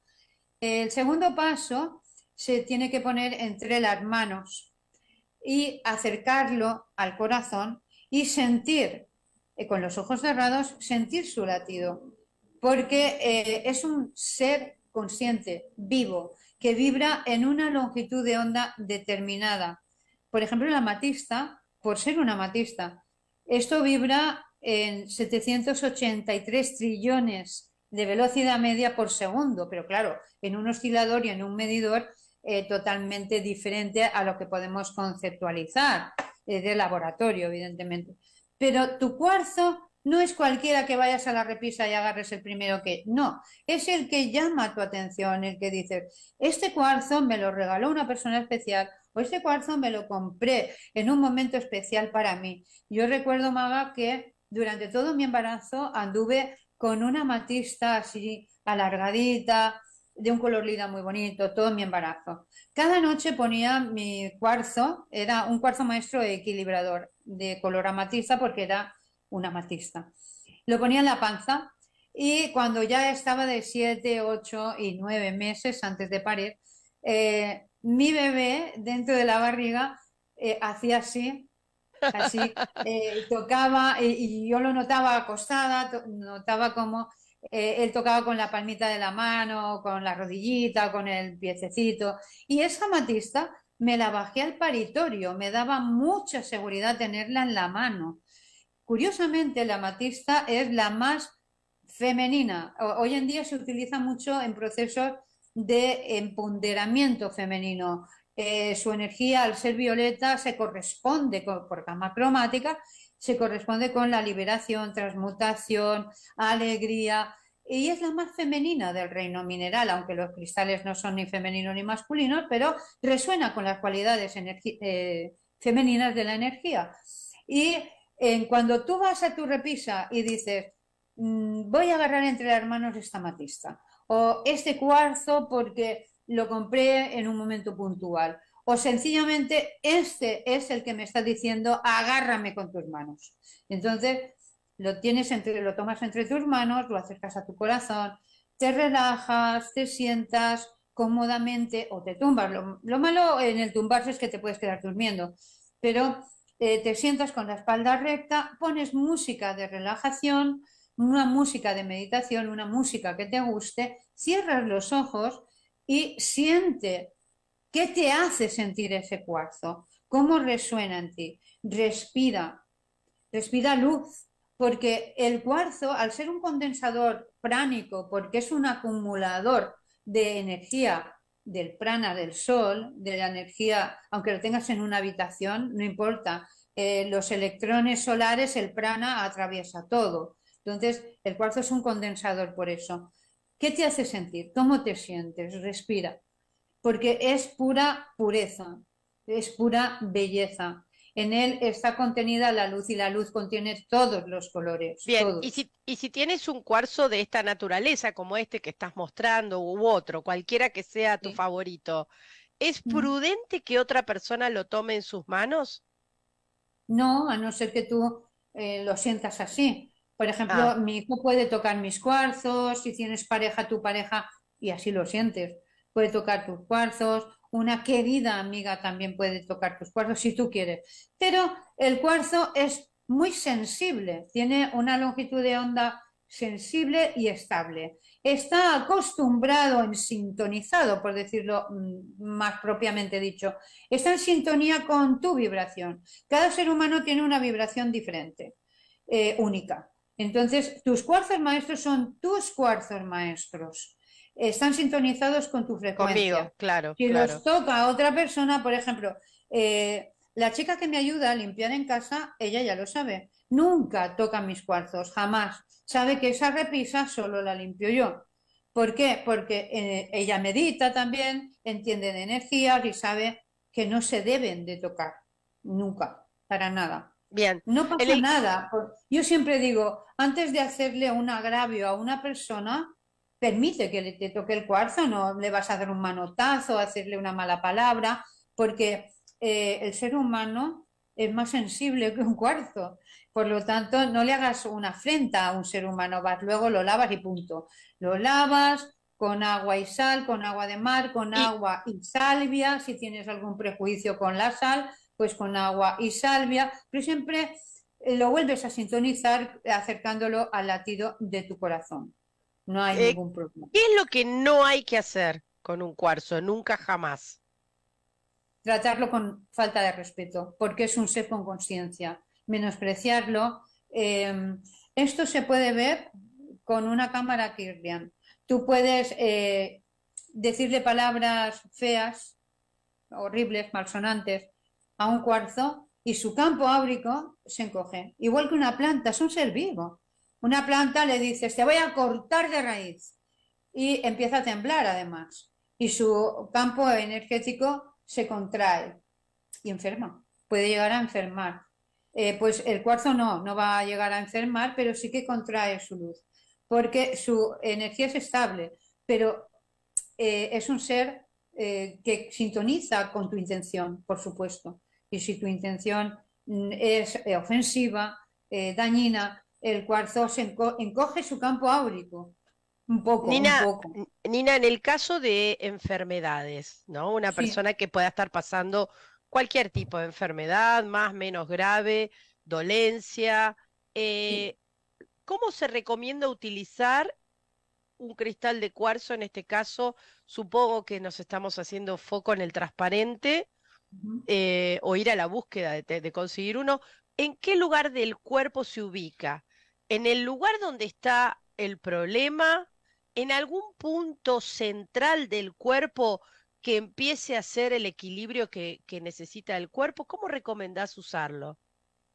El segundo paso se tiene que poner entre las manos y acercarlo al corazón y sentir, eh, con los ojos cerrados, sentir su latido, porque eh, es un ser consciente, vivo que vibra en una longitud de onda determinada. Por ejemplo, la amatista por ser una amatista esto vibra en 783 trillones de velocidad media por segundo, pero claro, en un oscilador y en un medidor eh, totalmente diferente a lo que podemos conceptualizar eh, de laboratorio, evidentemente. Pero tu cuarzo no es cualquiera que vayas a la repisa y agarres el primero que... No, es el que llama tu atención, el que dice, este cuarzo me lo regaló una persona especial o este cuarzo me lo compré en un momento especial para mí. Yo recuerdo, Maga, que durante todo mi embarazo anduve con una matista así alargadita, de un color lila muy bonito, todo mi embarazo. Cada noche ponía mi cuarzo, era un cuarzo maestro equilibrador de color amatista porque era una matista. Lo ponía en la panza y cuando ya estaba de 7, 8 y 9 meses antes de parir, eh, mi bebé dentro de la barriga eh, hacía así, así, (laughs) eh, tocaba y, yo lo notaba acostada, notaba como él tocaba con la palmita de la mano, con la rodillita, con el piececito. Y esa matista me la bajé al paritorio, me daba mucha seguridad tenerla en la mano Curiosamente, la matista es la más femenina. Hoy en día se utiliza mucho en procesos de empoderamiento femenino. Eh, su energía, al ser violeta, se corresponde por gama cromática, se corresponde con la liberación, transmutación, alegría, y es la más femenina del reino mineral, aunque los cristales no son ni femeninos ni masculinos, pero resuena con las cualidades eh, femeninas de la energía. Y cuando tú vas a tu repisa y dices, mm, voy a agarrar entre las manos esta matista o este cuarzo porque lo compré en un momento puntual o sencillamente este es el que me está diciendo agárrame con tus manos. Entonces lo tienes entre, lo tomas entre tus manos, lo acercas a tu corazón, te relajas, te sientas cómodamente o te tumbas. lo malo en el tumbarse es que te puedes quedar durmiendo, pero eh, te sientas con la espalda recta, pones música de relajación, una música de meditación, una música que te guste, cierras los ojos y siente qué te hace sentir ese cuarzo, cómo resuena en ti. Respira, respira luz, porque el cuarzo, al ser un condensador pránico, porque es un acumulador de energía del prana, del sol, de la energía, aunque lo tengas en una habitación, no importa. Eh, los electrones solares, el prana atraviesa todo. Entonces, el cuarzo es un condensador por eso. ¿Qué te hace sentir? ¿Cómo te sientes? Respira. Porque es pura pureza, es pura belleza. En él está contenida la luz y la luz contiene todos los colores. Bien, Y, si, tienes un cuarzo de esta naturaleza, como este que estás mostrando, u otro, cualquiera que sea tu favorito, ¿es mm. prudente que otra persona lo tome en sus manos? No, a no ser que tú eh, lo sientas así. Por ejemplo, ah. mi hijo puede tocar mis cuarzos, si tienes pareja, tu pareja, y así lo sientes. Puede tocar tus cuarzos, una querida amiga también puede tocar tus cuarzos si tú quieres. Pero el cuarzo es muy sensible, tiene una longitud de onda sensible y estable. Está acostumbrado, en sintonizado, por decirlo mm, más propiamente dicho, está en sintonía con tu vibración. Cada ser humano tiene una vibración diferente, eh, única. Entonces, tus cuarzos maestros son tus cuarzos maestros están sintonizados con tu frecuencia. Conmigo, claro. Si los toca otra persona, por ejemplo, eh, la chica que me ayuda a limpiar en casa, ella ya lo sabe. Nunca toca mis cuarzos, jamás. Sabe que esa repisa solo la limpio yo. ¿Por qué? Porque eh, ella medita también, entiende de energías y sabe que no se deben de tocar. Nunca, para nada. Bien. No pasa nada. Yo siempre digo, antes de hacerle un agravio a una persona, permite que le, te toque el cuarzo, no le vas a dar un manotazo, hacerle una mala palabra, porque eh, el ser humano es más sensible que un cuarzo. Por lo tanto, no le hagas una afrenta a un ser humano, vas luego lo lavas y punto. Lo lavas con agua y sal, con agua de mar, con agua y salvia, si tienes algún prejuicio con la sal, pues con agua y salvia, pero siempre eh, lo vuelves a sintonizar acercándolo al latido de tu corazón. No hay eh, ningún problema. ¿Qué es lo que no hay que hacer con un cuarzo? Nunca jamás. Tratarlo con falta de respeto, porque es un ser con conciencia. Menospreciarlo. Em, esto se puede ver con una cámara Kirlian. Tú puedes eh, decirle palabras feas, horribles, malsonantes a un cuarzo y su campo áurico se encoge. Igual que una planta, es un ser vivo. Una planta le dices, te voy a cortar de raíz. Y empieza a temblar además. Y su campo energético se contrae y enferma. Puede llegar a enfermar. Eh, pues el cuarzo no, no va a llegar a enfermar, pero sí que contrae su luz. Porque su energía es estable, pero eh, es un ser eh, que sintoniza con tu intención, por supuesto. Y si tu intención mm, es ofensiva, dañina, el cuarzo se encoge su campo áurico. Un poco, Nina, en el caso de enfermedades, ¿no? Una persona que pueda estar pasando cualquier tipo de enfermedad, más, menos grave, dolencia, eh, ¿cómo se recomienda utilizar un cristal de cuarzo? En este caso, supongo que nos estamos haciendo foco en el transparente eh, o ir a la búsqueda de conseguir uno. ¿En qué lugar del cuerpo se ubica? en el lugar donde está el problema, en algún punto central del cuerpo que empiece a ser el equilibrio que, necesita el cuerpo, ¿cómo recomendás usarlo?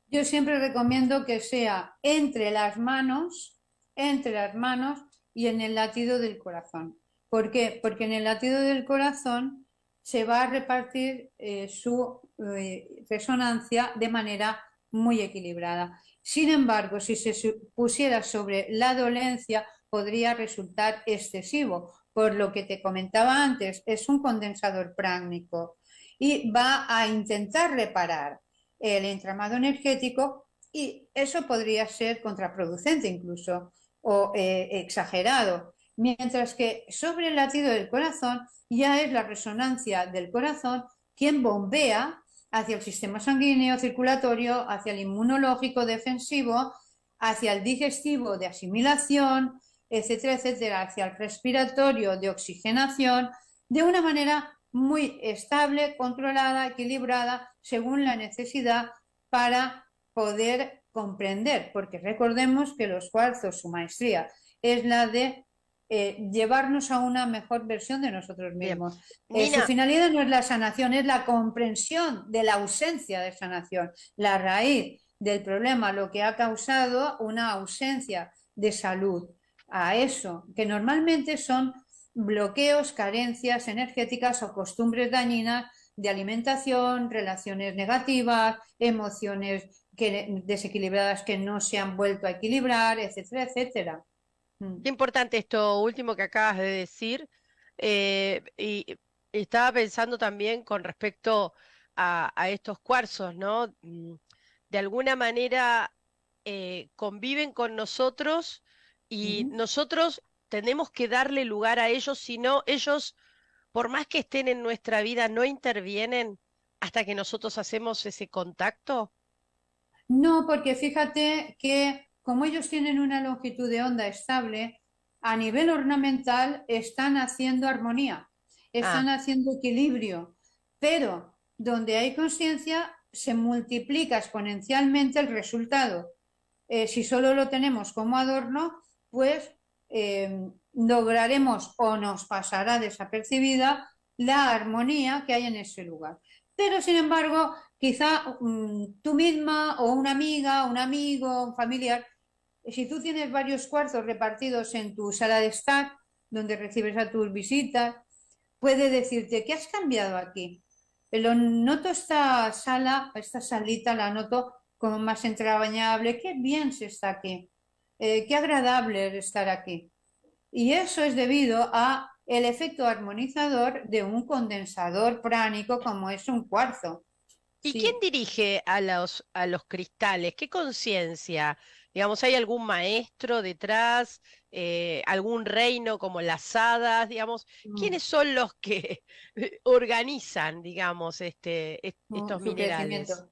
Yo siempre recomiendo que sea entre las manos, entre las manos y en el latido del corazón. ¿Por qué? Porque en el latido del corazón se va a repartir eh, su eh, resonancia de manera muy equilibrada. Sin embargo, si se pusiera sobre la dolencia, podría resultar excesivo, por lo que te comentaba antes, es un condensador prácnico y va a intentar reparar el entramado energético y eso podría ser contraproducente incluso o eh, exagerado. Mientras que sobre el latido del corazón ya es la resonancia del corazón quien bombea hacia el sistema sanguíneo circulatorio, hacia el inmunológico defensivo, hacia el digestivo de asimilación, etcétera, etcétera, hacia el respiratorio de oxigenación, de una manera muy estable, controlada, equilibrada, según la necesidad para poder comprender, porque recordemos que los cuarzos, su maestría es la de eh, llevarnos a una mejor versión de nosotros mismos. Eh, su finalidad no es la sanación, es la comprensión de la ausencia de sanación, la raíz del problema, lo que ha causado una ausencia de salud a eso, que normalmente son bloqueos, carencias energéticas o costumbres dañinas de alimentación, relaciones negativas, emociones desequilibradas que no se han vuelto a equilibrar, etcétera, etcétera. Mm. Qué importante esto último que acabas de decir. Eh, y, estaba pensando también con respecto a, estos cuarzos, ¿no? Mm, de alguna manera eh, conviven con nosotros y nosotros tenemos que darle lugar a ellos, si no, ellos, por más que estén en nuestra vida, no intervienen hasta que nosotros hacemos ese contacto? No, porque fíjate que como ellos tienen una longitud de onda estable, a nivel ornamental están haciendo armonía, están ah. haciendo equilibrio, pero donde hay conciencia se multiplica exponencialmente el resultado. Eh, si solo lo tenemos como adorno, pues eh, lograremos o nos pasará desapercibida la armonía que hay en ese lugar. Pero, sin embargo, quizá mm, tú misma o una amiga, un amigo, un familiar si tú tienes varios cuartos repartidos en tu sala de estar, donde recibes a tus visitas, puede decirte, ¿qué has cambiado aquí? Pero noto esta sala, esta salita la noto como más entrabañable. qué bien se está aquí, eh, qué agradable estar aquí. Y eso es debido a el efecto armonizador de un condensador pránico como es un cuarzo. ¿Y quién dirige a los, a los cristales? ¿Qué conciencia Digamos, ¿hay algún maestro detrás? Eh, ¿Algún reino como las hadas? Digamos, mm. ¿quiénes son los que (laughs) organizan, digamos, este, mm, estos minerales?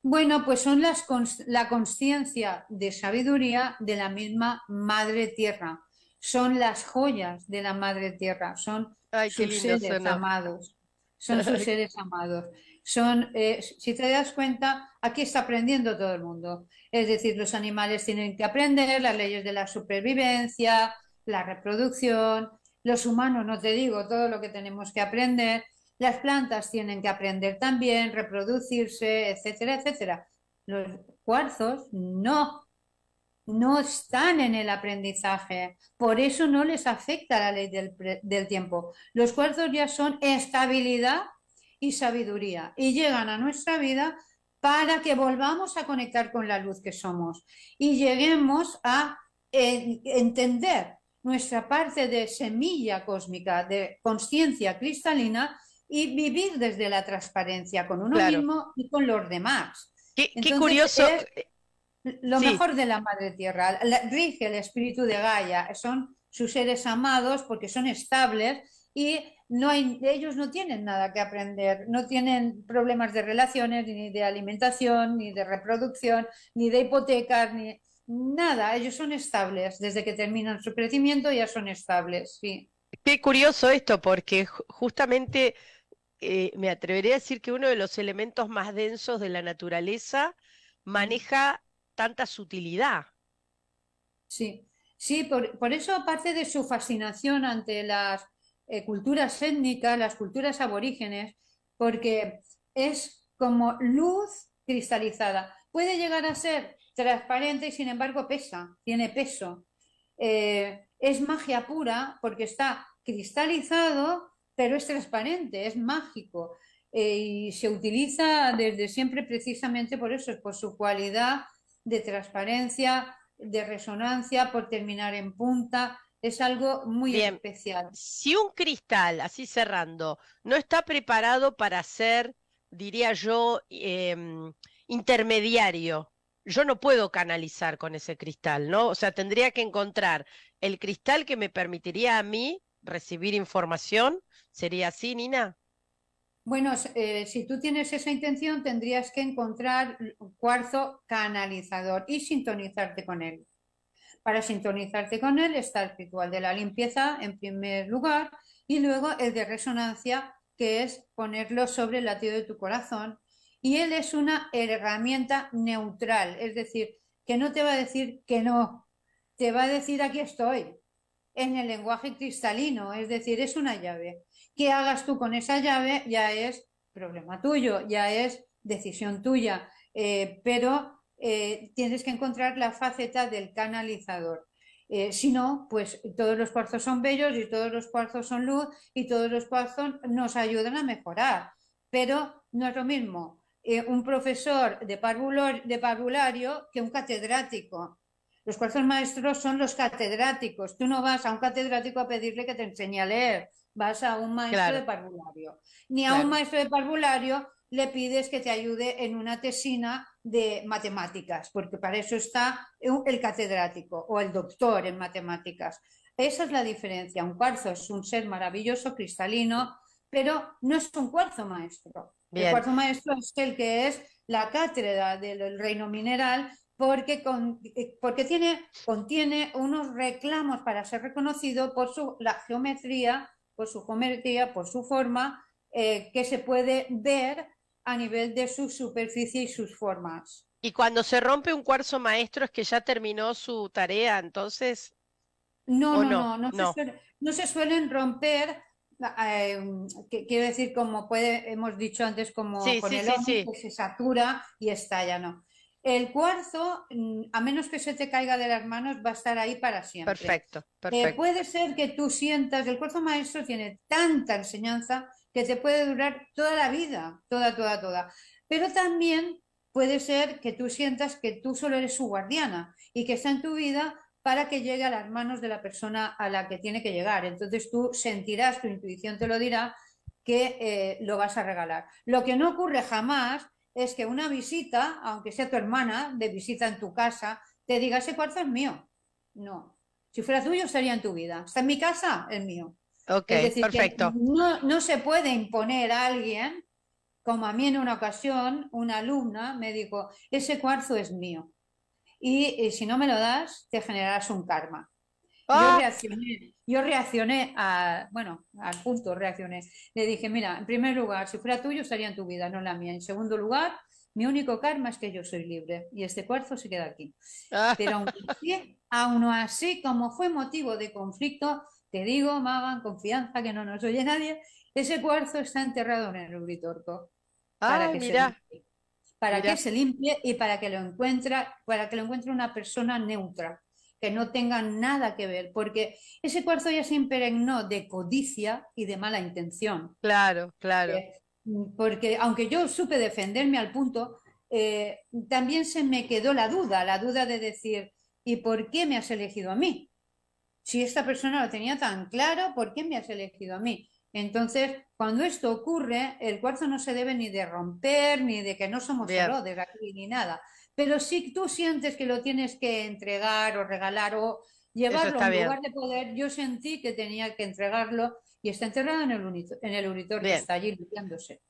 Bueno, pues son las la conciencia de sabiduría de la misma Madre Tierra. Son las joyas de la Madre Tierra, son sus seres amados. Son sus (laughs) seres amados son, eh, si te das cuenta, aquí está aprendiendo todo el mundo. Es decir, los animales tienen que aprender las leyes de la supervivencia, la reproducción, los humanos, no te digo, todo lo que tenemos que aprender, las plantas tienen que aprender también, reproducirse, etcétera, etcétera. Los cuarzos no, no están en el aprendizaje, por eso no les afecta la ley del, del tiempo. Los cuarzos ya son estabilidad y sabiduría y llegan a nuestra vida para que volvamos a conectar con la luz que somos y lleguemos a entender nuestra parte de semilla cósmica, de conciencia cristalina y vivir desde la transparencia con uno mismo y con los demás. Qué, curioso. Eh, lo mejor de la Madre Tierra. rige el espíritu de Gaia. Son sus seres amados porque son estables y no hay, ellos no tienen nada que aprender, no tienen problemas de relaciones, ni de alimentación, ni de reproducción, ni de hipotecas, ni nada. Ellos son estables, desde que terminan su crecimiento ya son estables, sí. Qué curioso esto, porque justamente eh, me atreveré a decir que uno de los elementos más densos de la naturaleza maneja tanta sutilidad. Sí, sí, por eso aparte de su fascinación ante las eh, culturas étnicas, las culturas aborígenes, porque es como luz cristalizada. Puede llegar a ser transparente y sin embargo pesa, tiene peso. Eh, es magia pura porque está cristalizado, pero es transparente, es mágico. Eh, y se utiliza desde siempre precisamente por eso, por su cualidad de transparencia, de resonancia, por terminar en punta, es algo muy especial. Si un cristal, así cerrando, no está preparado para ser, diría yo, em, intermediario, yo no puedo canalizar con ese cristal, ¿no? O sea, tendría que encontrar el cristal que me permitiría a mí recibir información. ¿Sería así, Nina? Bueno, eh, si tú tienes esa intención, tendrías que encontrar un cuarzo canalizador y sintonizarte con él. Para sintonizarte con él está el ritual de la limpieza en primer lugar y luego el de resonancia que es ponerlo sobre el latido de tu corazón y él es una herramienta neutral, es decir, que no te va a decir que no, te va a decir aquí estoy, en el lenguaje cristalino, es decir, es una llave. ¿Qué hagas tú con esa llave? Ya es problema tuyo, ya es decisión tuya, eh, pero eh, tienes que encontrar la faceta del canalizador. Eh, si no, pues todos los cuarzos son bellos y todos los cuarzos son luz y todos los cuarzos nos ayudan a mejorar. Pero no es lo mismo eh, un profesor de, de parvulario que un catedrático. Los cuarzos maestros son los catedráticos. Tú no vas a un catedrático a pedirle que te enseñe a leer. Vas a un maestro de parvulario. Ni a un maestro de parvulario le pides que te ayude en una tesina de matemáticas, porque para eso está el catedrático o el doctor en matemáticas. Esa es la diferencia. Un cuarzo es un ser maravilloso, cristalino, pero no es un cuarzo maestro. El cuarzo maestro es el que es la cátedra del reino mineral porque, eh, porque tiene, contiene unos reclamos para ser reconocido por su, la geometría, por su geometría, por su forma, eh, que se puede ver a nivel de su superficie y sus formas. Y cuando se rompe un cuarzo maestro es que ya terminó su tarea, entonces. No, no, no, no, Se, suelen romper eh, quiero decir, como hemos dicho antes, como el se satura y estalla, ¿no? El cuarzo, mm, a menos que se te caiga de las manos, va a estar ahí para siempre. Perfecto, eh, puede ser que tú sientas, el cuarzo maestro tiene tanta enseñanza que te puede durar toda la vida, toda, toda, toda. Pero también puede ser que tú sientas que tú solo eres su guardiana y que está en tu vida para que llegue a las manos de la persona a la que tiene que llegar. Entonces tú sentirás, tu intuición te lo dirá, que eh, lo vas a regalar. Lo que no ocurre jamás es que una visita, aunque sea tu hermana, de visita en tu casa, te diga, ese cuarto es mío. No. Si fuera tuyo, estaría en tu vida. Está en mi casa, es mío. Ok, perfecto. no, se puede imponer a alguien, como a mí en una ocasión, una alumna me dijo, ese cuarzo es mío. Y, eh, si no me lo das, te generarás un karma. Ah. Yo reaccioné, a, bueno, al punto reaccioné. Le dije, mira, en primer lugar, si fuera tuyo, estaría en tu vida, no en la mía. En segundo lugar, mi único karma es que yo soy libre y este cuarzo se queda aquí. Ah. Pero aunque, aún así, como fue motivo de conflicto, te digo, mavan confianza que no nos oye nadie, ese cuarzo está enterrado en el Uritorco. Para, ah, que, Se limpie, para que se limpie y para que lo encuentre, para que lo encuentre una persona neutra, que no tenga nada que ver, porque ese cuarzo ya se impregnó de codicia y de mala intención. Claro, claro. Eh, porque aunque yo supe defenderme al punto, eh, también se me quedó la duda, la duda de decir, ¿y por qué me has elegido a mí? Si esta persona lo tenía tan claro, ¿por qué me has elegido a mí? Entonces, cuando esto ocurre, el cuarzo no se debe ni de romper, ni de que no somos de aquí, ni nada. Pero si tú sientes que lo tienes que entregar o regalar o llevarlo un lugar de poder, yo sentí que tenía que entregarlo y está enterrado en el, unito, en el está allí limpiándose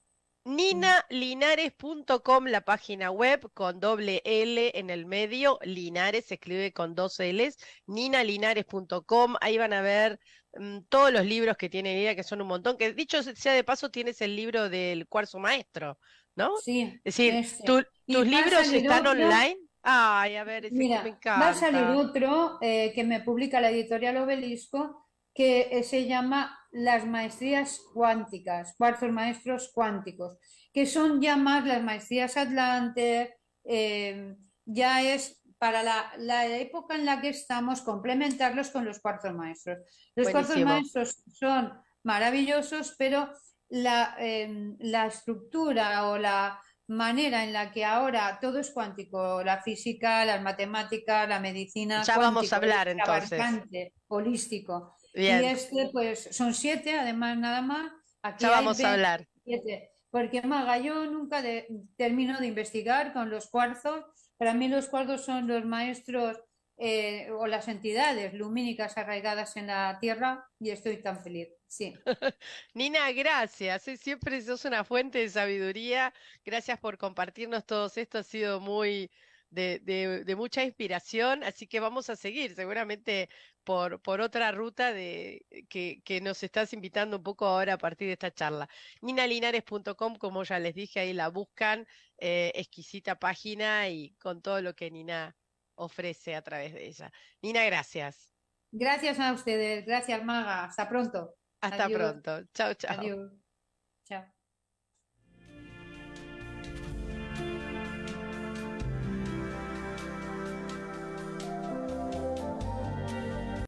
ninalinares.com, la página web, con doble L en el medio, Linares, se escribe con dos Ls, ninalinares.com, ahí van a ver mm, todos los libros que tiene ella, que son un montón, que dicho sea de paso, tienes el libro del cuarzo maestro, ¿no? Sí. Es decir, eh, ¿tus libros están online? Ay, a ver, ese me Va a salir otro eh, que me publica la editorial Obelisco, que eh, se llama las maestrías cuánticas, cuartos maestros cuánticos, que son ya más las maestrías Atlante, em, ya es para la, época en la que estamos complementarlos con los cuartos maestros. Los cuartos maestros son maravillosos, pero em, la, estructura o la manera en la que ahora todo es cuántico, la física, las matemáticas, la medicina. Ya vamos a hablar entonces. Holístico. Y este, pues son siete, además nada más. Aquí ya vamos a hablar. Porque Maga, yo nunca termino de investigar con los cuarzos. Para mí los cuarzos son los maestros eh, o las entidades lumínicas arraigadas en la Tierra y estoy tan feliz. Sí. (laughs) Nina, gracias. ¿eh? Siempre sos una fuente de sabiduría. Gracias por compartirnos todos esto. Ha sido muy, de, mucha inspiración, así que vamos a seguir seguramente por, otra ruta de, eh, que, nos estás invitando un poco ahora a partir de esta charla. Ninalinares.com, como ya les dije, ahí la buscan, eh, exquisita página y con todo lo que Nina ofrece a través de ella. Nina, gracias. Gracias a ustedes, gracias Maga, hasta pronto. Hasta pronto, chao, chao.